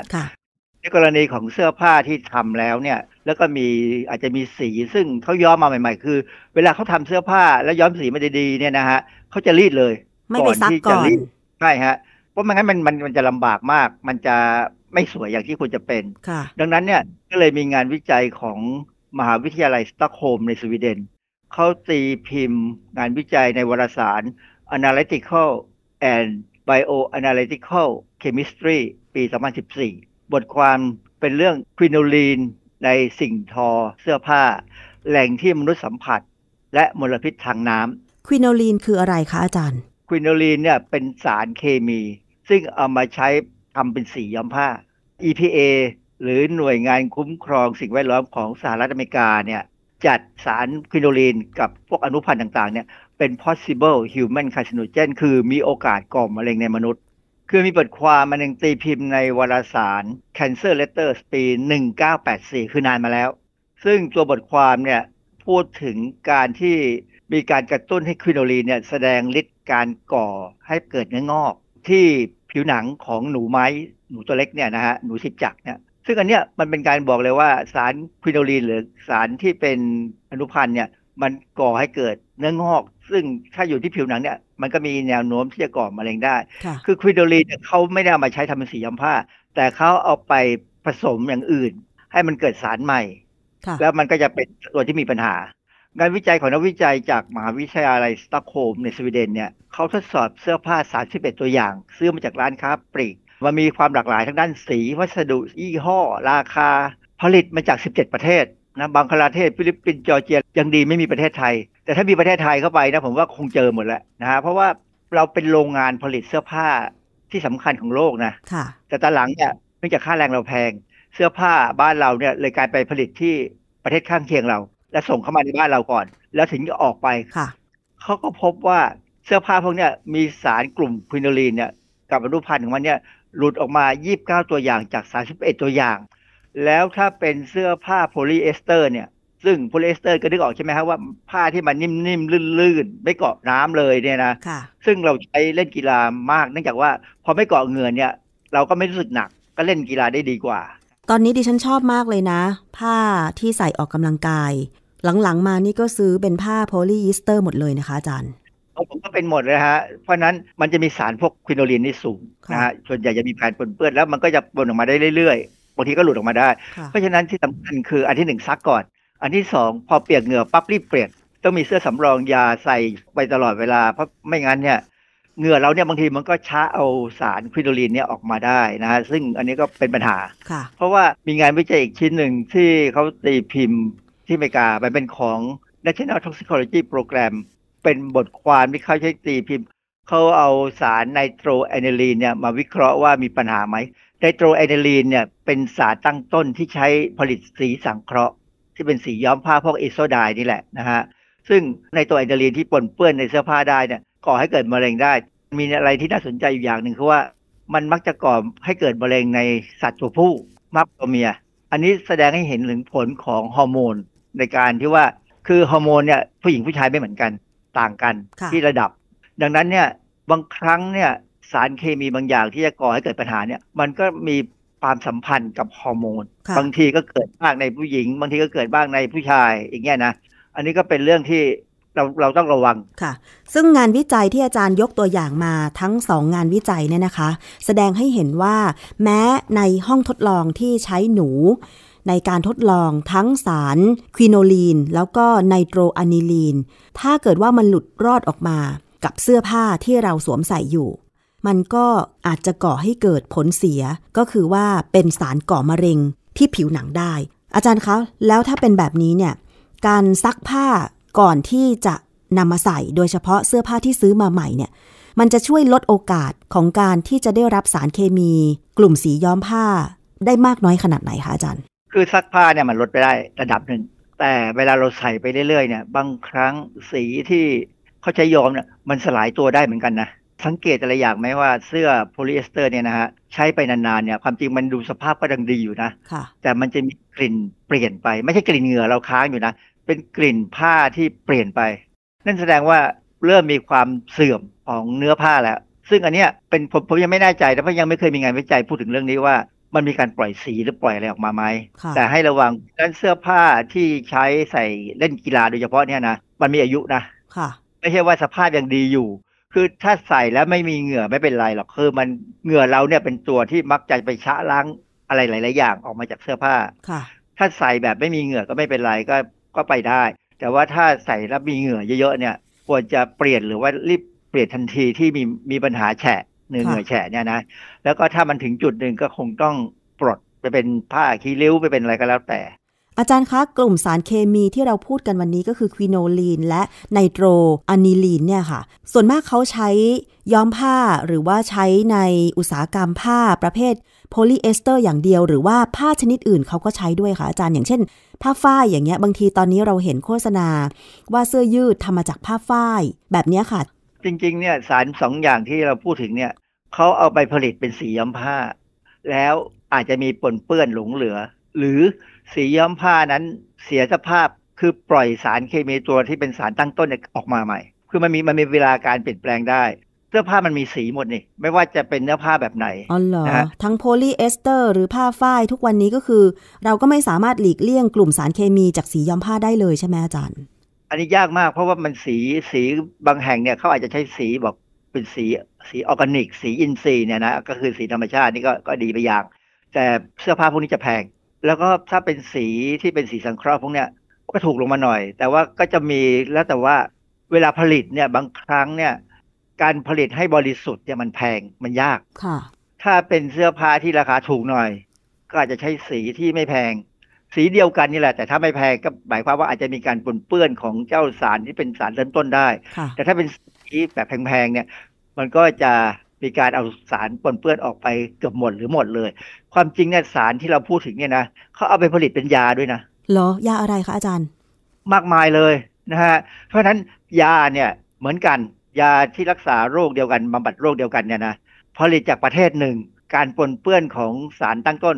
[SPEAKER 4] ในกรณีของเสื้อผ้าที่ทำแล้วเนี่ย แล้วก็มีอาจจะมีสีซึ่งเขาย้อมมาใหม่ ๆ คือ เวลาเขาทำเสื้อผ้าแล้วย้อมสีไม่ดีๆเนี่ยนะฮะเขาจะรีดเลยไม่ไปซักก่อนใช่ฮะเพราะไม่งั้นมันมันมันจะลำบากมาก มันจะไม่สวยอย่างที่ควรจะเป็นดังนั้นเนี่ยก็เลยมีงานวิจัยของมหาวิทยาลัยสตอกโฮล์มในสวีเดนเขาตีพิมพ์งานวิจัยในวารสาร Analytical and Bioanalytical Chemistry ปี 2014 บทความเป็นเรื่องควินูลีน ในสิ่งทอเสื้อผ้า แหล่งที่มนุษย์สัมผัส และมลพิษทางน้
[SPEAKER 1] ำ ควินูลีนคืออะไรคะอาจารย์
[SPEAKER 4] ควินูลีนเนี่ยเป็นสารเคมี ซึ่งเอามาใช้ทำเป็นสีย้อมผ้า EPA หรือหน่วยงานคุ้มครองสิ่งแวดล้อมของสหรัฐอเมริกาเนี่ยจัดสารคินโนลีนกับพวกอนุพันธ์ต่างๆเนี่ยเป็น possible human carcinogen คือมีโอกาสก่อมะเร็งในมนุษย์ คือมีบทความมันึ่งตีพิมพ์ในวารสาร Cancer Letters ปี 1984 คือนานมาแล้ว ซึ่งตัวบทความเนี่ยพูดถึงการที่มีการกระตุ้นให้คินโนลีนเนี่ยแสดงฤทธิ์การก่อให้เกิดเนื้องอก ที่ผิวหนังของหนูไม้ หนูตัวเล็กเนี่ยนะฮะหนูสิบจักเนี่ยซึ่งอันเนี้ยมันเป็นการบอกเลยว่าสารควิโอลีนหรือสารที่เป็นอนุพันธ์เนี่ยมันก่อให้เกิดเนื้องอก ซึ่งถ้าอยู่ที่ผิวหนังเนี่ยมันก็มีแนวโน้มที่จะก่อมะเร็งได้ คือควิโอลีนเขาไม่ได้มาใช้ทำเป็นสีย้อมผ้า แต่เขาเอาไปผสมอย่างอื่น ให้มันเกิดสารใหม่ แล้วมันก็จะเป็นตัวที่มีปัญหา งานวิจัยของนักวิจัยจากมหาวิทยาลัยสตอกโฮล์มในสวีเดนเนี่ยเขาทดสอบเสื้อผ้า31ตัวอย่าง ซื้อมาจากร้านค้าปลีกมันมีความหลากหลายทั้งด้านสี วัสดุยี่ห้อราคา ผลิตมาจาก 17 ประเทศนะบางคลาเทศฟิลิปปินส์จอร์เจียยังดีไม่มีประเทศไทย แต่ถ้ามีประเทศไทยเข้าไปนะผมว่าคงเจอหมดแล้วนะฮะเพราะว่าเราเป็นโรงงานผลิตเสื้อผ้าที่สำคัญของโลกนะแต่ตอนหลังเนี่ยเนื่องจากค่าแรงเราแพง เสื้อผ้าบ้านเราเนี่ยเลยกลายไปผลิตที่ประเทศข้างเคียงเรา และส่งเข้ามาในบ้านเราก่อน แล้วถึงจะออกไปเขาก็พบว่าเสื้อผ้าพวกเนี้ยมีสารกลุ่มพินอลีนเนี่ยกับอนุพันธ์ของมันเนี่ยหลุดออกมา 29 ตัวอย่างจาก 31 ตัวอย่าง แล้วถ้าเป็นเสื้อผ้าโพลีเอสเตอร์เนี่ย ซึ่งโพลีเอสเตอร์ก็นึกออกใช่ไหมครับว่าผ้าที่มันนิ่มๆ ลื่นๆ ไม่เกาะน้ำเลยเนี่ยนะะซึ่งเราใช้เล่นกีฬามาก เนื่องจากว่า พอไม่เกาะเหงื่อเนี่ย เราก็ไม่รู้สึกหนัก ก็เล่นกีฬาได้ดีกว่า
[SPEAKER 1] ตอนนี้ดิฉันชอบมากเลยนะ ผ้าที่ใส่ออกกำลังกาย หลังๆมานี่ก็ซื้อเป็นผ้าโพลีเอสเตอร์หมดเลยนะคะอาจารย์
[SPEAKER 4] ของผมก็เป็นหมดเลยฮะ เพราะนั้นมันจะมีสารพวกควินโอลีนที่สูงนะฮะ ส่วนใหญ่จะมีแผ่นปนเปื้อนแล้วมันก็จะปนออกมาได้เรื่อยๆ บางทีก็หลุดออกมาได้ เพราะฉะนั้นที่สำคัญคืออันที่หนึ่งซักก่อน อันที่สองพอเปียกเหงื่อปั๊บรีบเปียกต้องมีเสื้อสำรองยาใส่ไปตลอดเวลาเพราะไม่งั้นเนี่ยเหงื่อเราเนี่ยบางทีมันก็ช้าเอาสารควินโอลีนเนี่ยออกมาได้นะฮะซึ่งอันนี้ก็เป็นปัญหาเพราะว่ามีงานวิจัยอีกชิ้นหนึ่งที่เขาตีพิมพ์ที่อเมริกาไปเป็นของ National Toxicology Program เป็นบทความที่เขาใช้ตีพิมพ์ เขาเอาสารไนโตรแอนิลีนเนี่ยมาวิเคราะห์ว่ามีปัญหาไหมไนโตรแอนิลีนเนี่ยเป็นสารตั้งต้นที่ใช้ผลิตสีสังเคราะห์ที่เป็นสีย้อมผ้าพวกเอโซไดนี่แหละนะฮะ ซึ่งในตัวแอนิลีนที่ปนเปื้อนในเสื้อผ้าได้เนี่ยก่อให้เกิดมะเร็งได้ มีอะไรที่น่าสนใจอยู่อย่างหนึ่งคือว่ามันมักจะก่อให้เกิดมะเร็งในสัตว์ตัวผู้มากกว่าเมีย อันนี้แสดงให้เห็นถึงผลของฮอร์โมนในการที่ว่าคือฮอร์โมนเนี่ยผู้หญิงผู้ชายไม่เหมือนกันต่างกันที่ระดับ ดังนั้นเนี่ยบางครั้งเนี่ยสารเคมีบางอย่างที่จะก่อให้เกิดปัญหาเนี่ยมันก็มีความสัมพันธ์กับฮอร์โมนบางทีก็เกิดบ้างในผู้หญิง บางทีก็เกิดบ้างในผู้ชายอย่างเงี้ยนะอันนี้ก็เป็นเรื่องที่ เราเราต้องระวังค่ะ
[SPEAKER 1] ซึ่งงานวิจัยที่อาจารย์ยกตัวอย่างมาทั้งสองงานวิจัยเนี่ยนะคะ แสดงให้เห็นว่าแม้ในห้องทดลองที่ใช้หนูในการทดลองทั้งสารควินโนลีน แล้วก็ไนโตรอะนิลีน ถ้าเกิดว่ามันหลุดรอดออกมากับเสื้อผ้าที่เราสวมใส่อยู่ มันก็อาจจะก่อให้เกิดผลเสียก็คือว่าเป็นสารก่อมะเร็งที่ผิวหนังได้ อาจารย์คะ แล้วถ้าเป็นแบบนี้เนี่ย การซักผ้าก่อนที่จะนำมาใส่ โดยเฉพาะเสื้อผ้าที่ซื้อมาใหม่เนี่ย มันจะช่วยลดโอกาสของการที่จะได้รับสารเคมี กลุ่มสีย้อมผ้าได้มากน้อยขนาดไหนคะอาจารย์
[SPEAKER 4] คือซักผ้าเนี่ยมันลดไปได้ระดับหนึ่ง แต่เวลาเราใส่ไปเรื่อย ๆ เนี่ย บางครั้งสีที่เขาใช้ยอมเนี่ยมันสลายตัวได้เหมือนกันนะ สังเกตอะไรอย่างไหมว่าเสื้อโพลีเอสเตอร์ เนี่ยนะฮะใช้ไปนานๆเนี่ยความจริงมันดูสภาพก็ดังดีอยู่นะ แต่มันจะมีกลิ่นเปลี่ยนไป ไม่ใช่กลิ่นเหงื่อเราค้างอยู่นะ เป็นกลิ่นผ้าที่เปลี่ยนไป นั่นแสดงว่าเริ่มมีความเสื่อมของเนื้อผ้าแล้วซึ่งอันเนี้ยเป็นผมผมยังไม่แน่ใจแต่เพราะยังไม่เคยมีงานวิจัยพูดถึงเรื่องนี้ว่ามันมีการปล่อยสีหรือปล่อยอะไรออกมาไหมแต่ให้ระวังด้านเสื้อผ้าที่ใช้ใส่เล่นกีฬาโดยเฉพาะเนี่ยนะ มันมีอายุนะค่ะ ไม่ใช่ว่าสภาพยังดีอยู่ คือถ้าใส่แล้วไม่มีเหงื่อไม่เป็นไรหรอก คือมันเหงื่อเราเนี่ยเป็นตัวที่มักจะไปชะล้างอะไรหลาย ๆ อย่างออกมาจากเสื้อผ้าค่ะ ถ้าใส่แบบไม่มีเหงื่อก็ไม่เป็นไรก็ก็ไปได้ แต่ว่าถ้าใส่แล้วมีเหงื่อเยอะ ๆ เนี่ยควรจะเปลี่ยนหรือว่ารีบเปลี่ยนทันทีที่มีมีปัญหาแฉะเนื้อเหงื่อแฉะเนี่ยนะแล้วก็ถ้ามันถึงจุดหนึ่งก็คงต้องปลดไปเป็นผ้าคีริ้ว ไปเป็นอะไรก็แล้วแต่
[SPEAKER 1] อาจารย์คะ กลุ่มสารเคมีที่เราพูดกันวันนี้ก็คือ ควินโนลีนและไนโตรอะนิลีนเนี่ยค่ะ ส่วนมากเขาใช้ย้อมผ้าหรือว่าใช้ในอุตสาหกรรมผ้าประเภทโพลีเอสเตอร์อย่างเดียว หรือว่าผ้าชนิดอื่นเขาก็ใช้ด้วยค่ะ อาจารย์อย่างเช่น ผ้าฝ้ายอย่างเงี้ยบางทีตอนนี้เราเห็นโฆษณา ว่าเสื้อยืดทำมาจากผ้าฝ้ายแบบนี้ค่ะ
[SPEAKER 4] จริงๆเนี่ยสารสองอย่างที่เราพูดถึงเนี่ยเขาเอาไปผลิตเป็นสีย้อมผ้า แล้วอาจจะมีปนเปื้อนหลงเหลือ หรือสีย้อมผ้านั้นเสียสภาพ คือปล่อยสารเคมีตัวที่เป็นสารตั้งต้นออกมาใหม่ คือมันมีมันมีเวลาการเปลี่ยนแปลงได้ เสื้อผ้ามันมีสีหมดนี่ ไม่ว่าจะเป็นเนื้อผ้าแบบไหนอ
[SPEAKER 1] ๋อเหรอทั้งโพลีเอสเตอร์ หรือผ้าฝ้าย ทุกวันนี้ก็คือ เราก็ไม่สามารถหลีกเลี่ยงกลุ่มสารเคมีจากสีย้อมผ้าได้เลยใช่ไหมอาจารย์
[SPEAKER 4] อันนี้ยากมากเพราะว่ามันสีสีบางแห่งเนี่ยเขาอาจจะใช้สีบอกเป็นสีสีออร์แกนิก สีอินทรีย์เนี่ยนะก็คือสีธรรมชาตินี่ก็ก็ดีไปอย่าง แต่เสื้อผ้าพวกนี้จะแพง แล้วก็ถ้าเป็นสีที่เป็นสีสังเคราะห์พวกเนี้ยก็ถูกลงมาหน่อย แต่ว่าก็จะมีแล้วแต่ว่าเวลาผลิตเนี่ยบางครั้งเนี่ย การผลิตให้บริสุทธิ์เนี่ยมันแพง มันยากค่ะถ้าเป็นเสื้อผ้าที่ราคาถูกหน่อย ก็อาจจะใช้สีที่ไม่แพงสีเดียวกันนี่แหละ แต่ถ้าไม่แพงก็หมายความว่าอาจจะมีการปนเปื้อนของเจ้าสารที่เป็นสารเริ่มต้นได้ แต่ถ้าเป็นสีแบบแพงๆเนี่ยมันก็จะมีการเอาสารปนเปื้อนออกไปเกือบหมดหรือหมดเลย ความจริงเนี่ยสารที่เราพูดถึงเนี่ยนะเขาเอาไปผลิตเป็นยาด้วยนะ
[SPEAKER 1] เหรอยาอะไรคะอาจารย์
[SPEAKER 4] มากมายเลยนะฮะ เพราะฉะนั้นยาเนี่ยเหมือนกันยาที่รักษาโรคเดียวกันบำบัดโรคเดียวกันเนี่ยนะผลิตจากประเทศหนึ่งการปนเปื้อนของสารตั้งต้น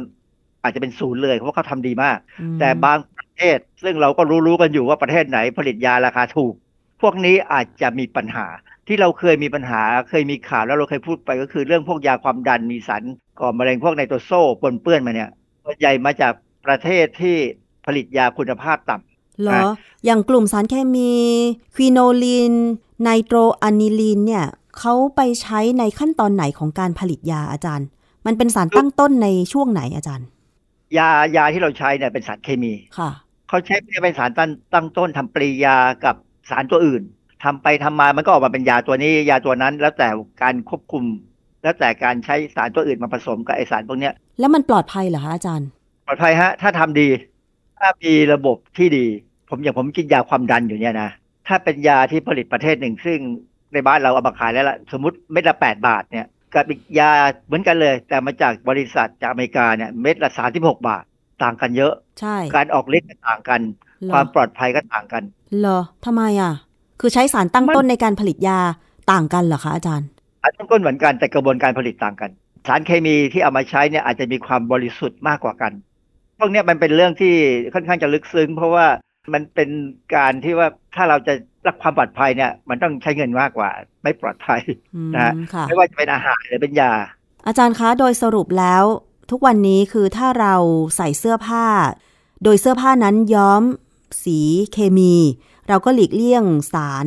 [SPEAKER 4] อาจจะเป็นศูนย์เลยเพราะเขาทำดีมาก แต่บางประเทศซึ่งเราก็รู้ๆกันอยู่ว่าประเทศไหน ผลิตยาราคาถูกพวกนี้อาจจะมีปัญหาที่เราเคยมีปัญหาเคยมีข่าวแล้วเราเคยพูดไปก็คือเรื่องพวกยาความดันมีสารก่อมะเร็งพวกไนโตวโซ่ปนเปื้อนมาเนี่ยส่วนใหญ่มาจากประเทศที่ผลิตยาคุณภาพต่
[SPEAKER 1] ำหรอ อย่างกลุ่มสารเคมี ควิโนลินไนโตรอะนิลีนเนี่ยเขาไปใช้ในขั้นตอนไหนของการผลิตยาอาจารย์ มันเป็นสารตั้งต้นในช่วงไหนอาจารย์
[SPEAKER 4] ยายาที่เราใช้เนี่ยเป็นสารเคมีค่ะเขาใช้เป็นสารตั้งต้นทำปริยากับสารตัวอื่นทำไปทำมามันก็ออกมาเป็นยาตัวนี้ ยาตัวนั้น แล้วแต่การควบคุม แล้วแต่การใช้สารตัวอื่นมาผสมกับไอสารพวกเนี้ย
[SPEAKER 1] แล้วมันปลอดภัยเหรอคะอาจารย์
[SPEAKER 4] ปลอดภัยฮะ ถ้าทำดี ถ้ามีระบบที่ดี ผมอย่างผมกินยาความดันอยู่เนี่ยนะถ้าเป็นยาที่ผลิตประเทศหนึ่งซึ่งในบ้านเราเอามาขายแล้วละสมมติเม็ดละแปดบาท เนี่ยกับอีกยาเหมือนกันเลย แต่มาจากบริษัทจากอเมริกาเนี่ยเม็ดละสามสิบหกบาท ต่างกันเยอะใช่ การออกฤทธิ์ต่างกันความปลอดภัยก็ต่างกัน
[SPEAKER 1] เหรอทำไมอ่ะ คือใช้สารตั้งต้นในการผลิตยาต่างกันเหรอคะอาจารย์
[SPEAKER 4] สารตั้งต้นเหมือนกันแต่กระบวนการผลิตต่างกัน สารเคมีที่เอามาใช้เนี่ยอาจจะมีความบริสุทธิ์มากกว่ากัน พวกนี้มันเป็นเรื่องที่ค่อนข้างจะลึกซึ้ง เพราะว่ามันเป็นการที่ว่าถ้าเราจะรักความปลอดภัยเนี่ย มันต้องใช้เงินมากกว่า ไม่ปลอดภัยนะ ไม่ว่าจะเป็นอาหารหรือเป็นยา อาจารย์คะ
[SPEAKER 1] โดยสรุปแล้ว ทุกวันนี้คือถ้าเราใส่เสื้อผ้า โดยเสื้อผ้านั้นย้อมสีเคมี เราก็หลีกเลี่ยงสาร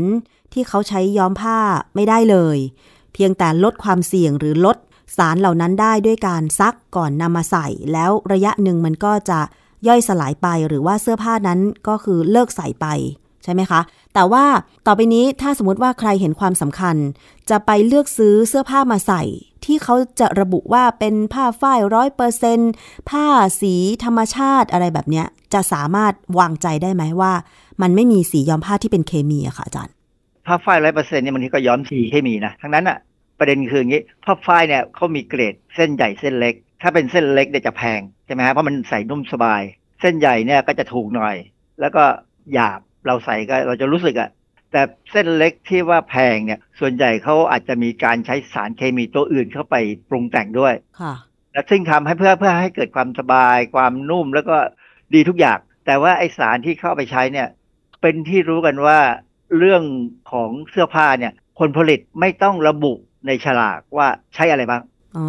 [SPEAKER 1] ที่เขาใช้ย้อมผ้าไม่ได้เลย เพียงแต่ลดความเสี่ยงหรือลด สารเหล่านั้นได้ด้วยการซักก่อนนำมาใส่ แล้วระยะหนึ่งมันก็จะย่อยสลายไปหรือว่าเสื้อผ้านั้นก็คือเลิกใส่ไปใช่ไหมคะ แต่ว่าต่อไปนี้ถ้าสมมติว่าใครเห็นความสำคัญ จะไปเลือกซื้อเสื้อผ้ามาใส่ ที่เขาจะระบุว่าเป็นผ้าฝ้ายร้อยเปอร์เซนผ้าสีธรรมชาติอะไรแบบเนี้ยจะสามารถวางใจได้ไหมว่า มันไม่มีสีย้อมผ้าที่เป็นเคมีอะค่ะอาจารย์
[SPEAKER 4] ผ้าฝ้ายร้อยเปอร์เซนต์เนี่ยบางทีก็ย้อมสีเคมีนะ ทั้งนั้นอะประเด็นคืออย่างนี้ผ้าฝ้ายเนี่ยเขามีเกรดเส้นใหญ่เส้นเล็ก ถ้าเป็นเส้นเล็กเนี่ยจะแพงใช่ไหมฮะเพราะมันใส่นุ่มสบาย เส้นใหญ่เนี่ยก็จะถูกหน่อยแล้วก็หยาบเราใส่ก็เราจะรู้สึกอะแต่เส้นเล็กที่ว่าแพงเนี่ยส่วนใหญ่เขาอาจจะมีการใช้สารเคมีตัวอื่นเข้าไป ปรุงแต่งด้วยค่ะและซึ่งทำให้เพื่อเพื่อให้เกิดความสบายความนุ่ม แล้วก็ดีทุกอย่าง แต่ว่าไอสารที่เข้าไปใช้เนี่ย เป็นที่รู้กันว่าเรื่องของเสื้อผ้าเนี่ย คนผลิตไม่ต้องระบุในฉลากว่าใช้อะไรบ้าง
[SPEAKER 1] อ๋อ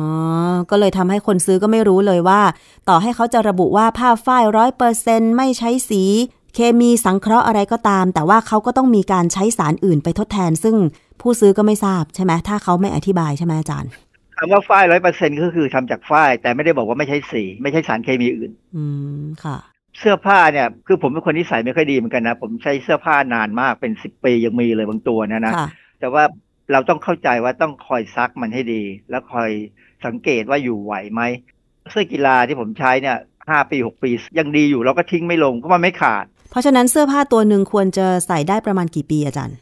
[SPEAKER 1] ก็เลยทำให้คนซื้อก็ไม่รู้เลยว่า ต่อให้เขาจะระบุว่าผ้าฝ้ายร้อยเปอร์เซ็นไม่ใช้สีเคมีสังเคราะห์อะไรก็ตาม แต่ว่าเขาก็ต้องมีการใช้สารอื่นไปทดแทน ซึ่งผู้ซื้อก็ไม่ทราบใช่ไหมถ้าเขาไม่อธิบายใช่ไหมอาจารย์
[SPEAKER 4] คำว่าฝ้ายร้อยเปอร์เซ็นก็คือทำจากฝ้ายแต่ไม่ได้บอกว่าไม่ใช้สีไม่ใช้สารเคมีอื่น
[SPEAKER 1] อืมค่ะ
[SPEAKER 4] เสื้อผ้าเนี่ย คือผมเป็นคนที่ใส่ไม่ค่อยดีเหมือนกันนะผมใช้เสื้อผ้านานมากเป็นสิบปียังมีเลยบางตัวนะนะแต่ว่าเราต้องเข้าใจว่าต้องคอยซักมันให้ดี แล้วคอยสังเกตว่าอยู่ไหวไหมเสื้อกีฬาที่ผมใช้เนี่ยห้าปีหกปี ยังดีอยู่เราก็ทิ้งไม่ลงก็มันไม่ขาด
[SPEAKER 1] เพราะฉะนั้นเสื้อผ้าตัวหนึ่งควรจะใส่ได้ประมาณกี่ปีอาจารย์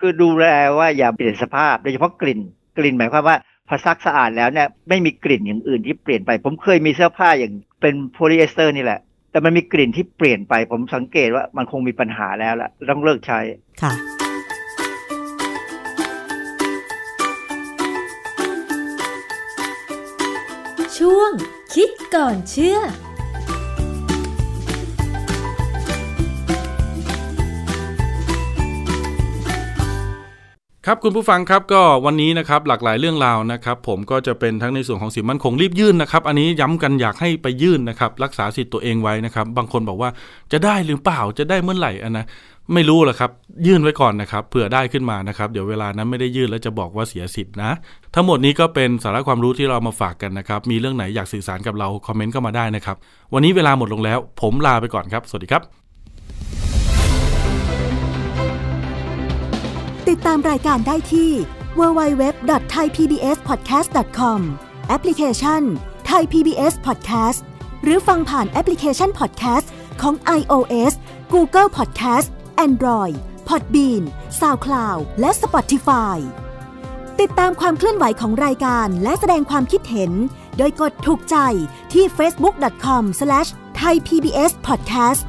[SPEAKER 4] คือดูแลว่าอย่าเปลี่ยนสภาพโดยเฉพาะกลิ่น กลิ่นหมายความว่าพอซักสะอาดแล้วเนี่ยไม่มีกลิ่นอย่างอื่นที่เปลี่ยนไปผมเคยมีเสื้อผ้าอย่างเป็นโพลีเอสเตอร์นี่แหละ แต่มันมีกลิ่นที่เปลี่ยนไป ผมสังเกตว่ามันคงมีปัญหาแล้วล่ะต้องเลิกใช้
[SPEAKER 1] ค่ะ ช่วง คิดก่อนเชื่อ
[SPEAKER 2] ครับคุณผู้ฟังครับก็วันนี้นะครับหลากหลายเรื่องราวนะครับผมก็จะเป็นทั้งในส่วนของสินมันคงรีบยื่นนะครับอันนี้ย้ำกันอยากให้ไปยื่นนะครับรักษาสิทธิ์ตัวเองไว้นะครับบางคนบอกว่าจะได้หรือเปล่าจะได้เมื่อไหร่อันนะไม่รู้หรอกครับยื่นไว้ก่อนนะครับเผื่อได้ขึ้นมานะครับเดี๋ยวเวลานั้นไม่ได้ยื่นแล้วจะบอกว่าเสียสิทธิ์นะทั้งหมดนี้ก็เป็นสาระความรู้ที่เรามาฝากกันนะครับมีเรื่องไหนอยากสื่อสารกับเราคอมเมนต์ก็มาได้นะครับวันนี้เวลาหมดลงแล้ว ผมลาไปก่อนครับสวัสดีครับ
[SPEAKER 1] ติดตามรายการได้ที่ www.thaipbspodcast.com แอปพลิเคชัน Thai PBS Podcast หรือฟังผ่านแอปพลิเคชัน Podcast ของ iOS Google Podcast Android Podbean SoundCloud และ Spotify ติดตามความเคลื่อนไหวของรายการและแสดงความคิดเห็น โดยกดถูกใจที่ facebook.com/thaipbspodcast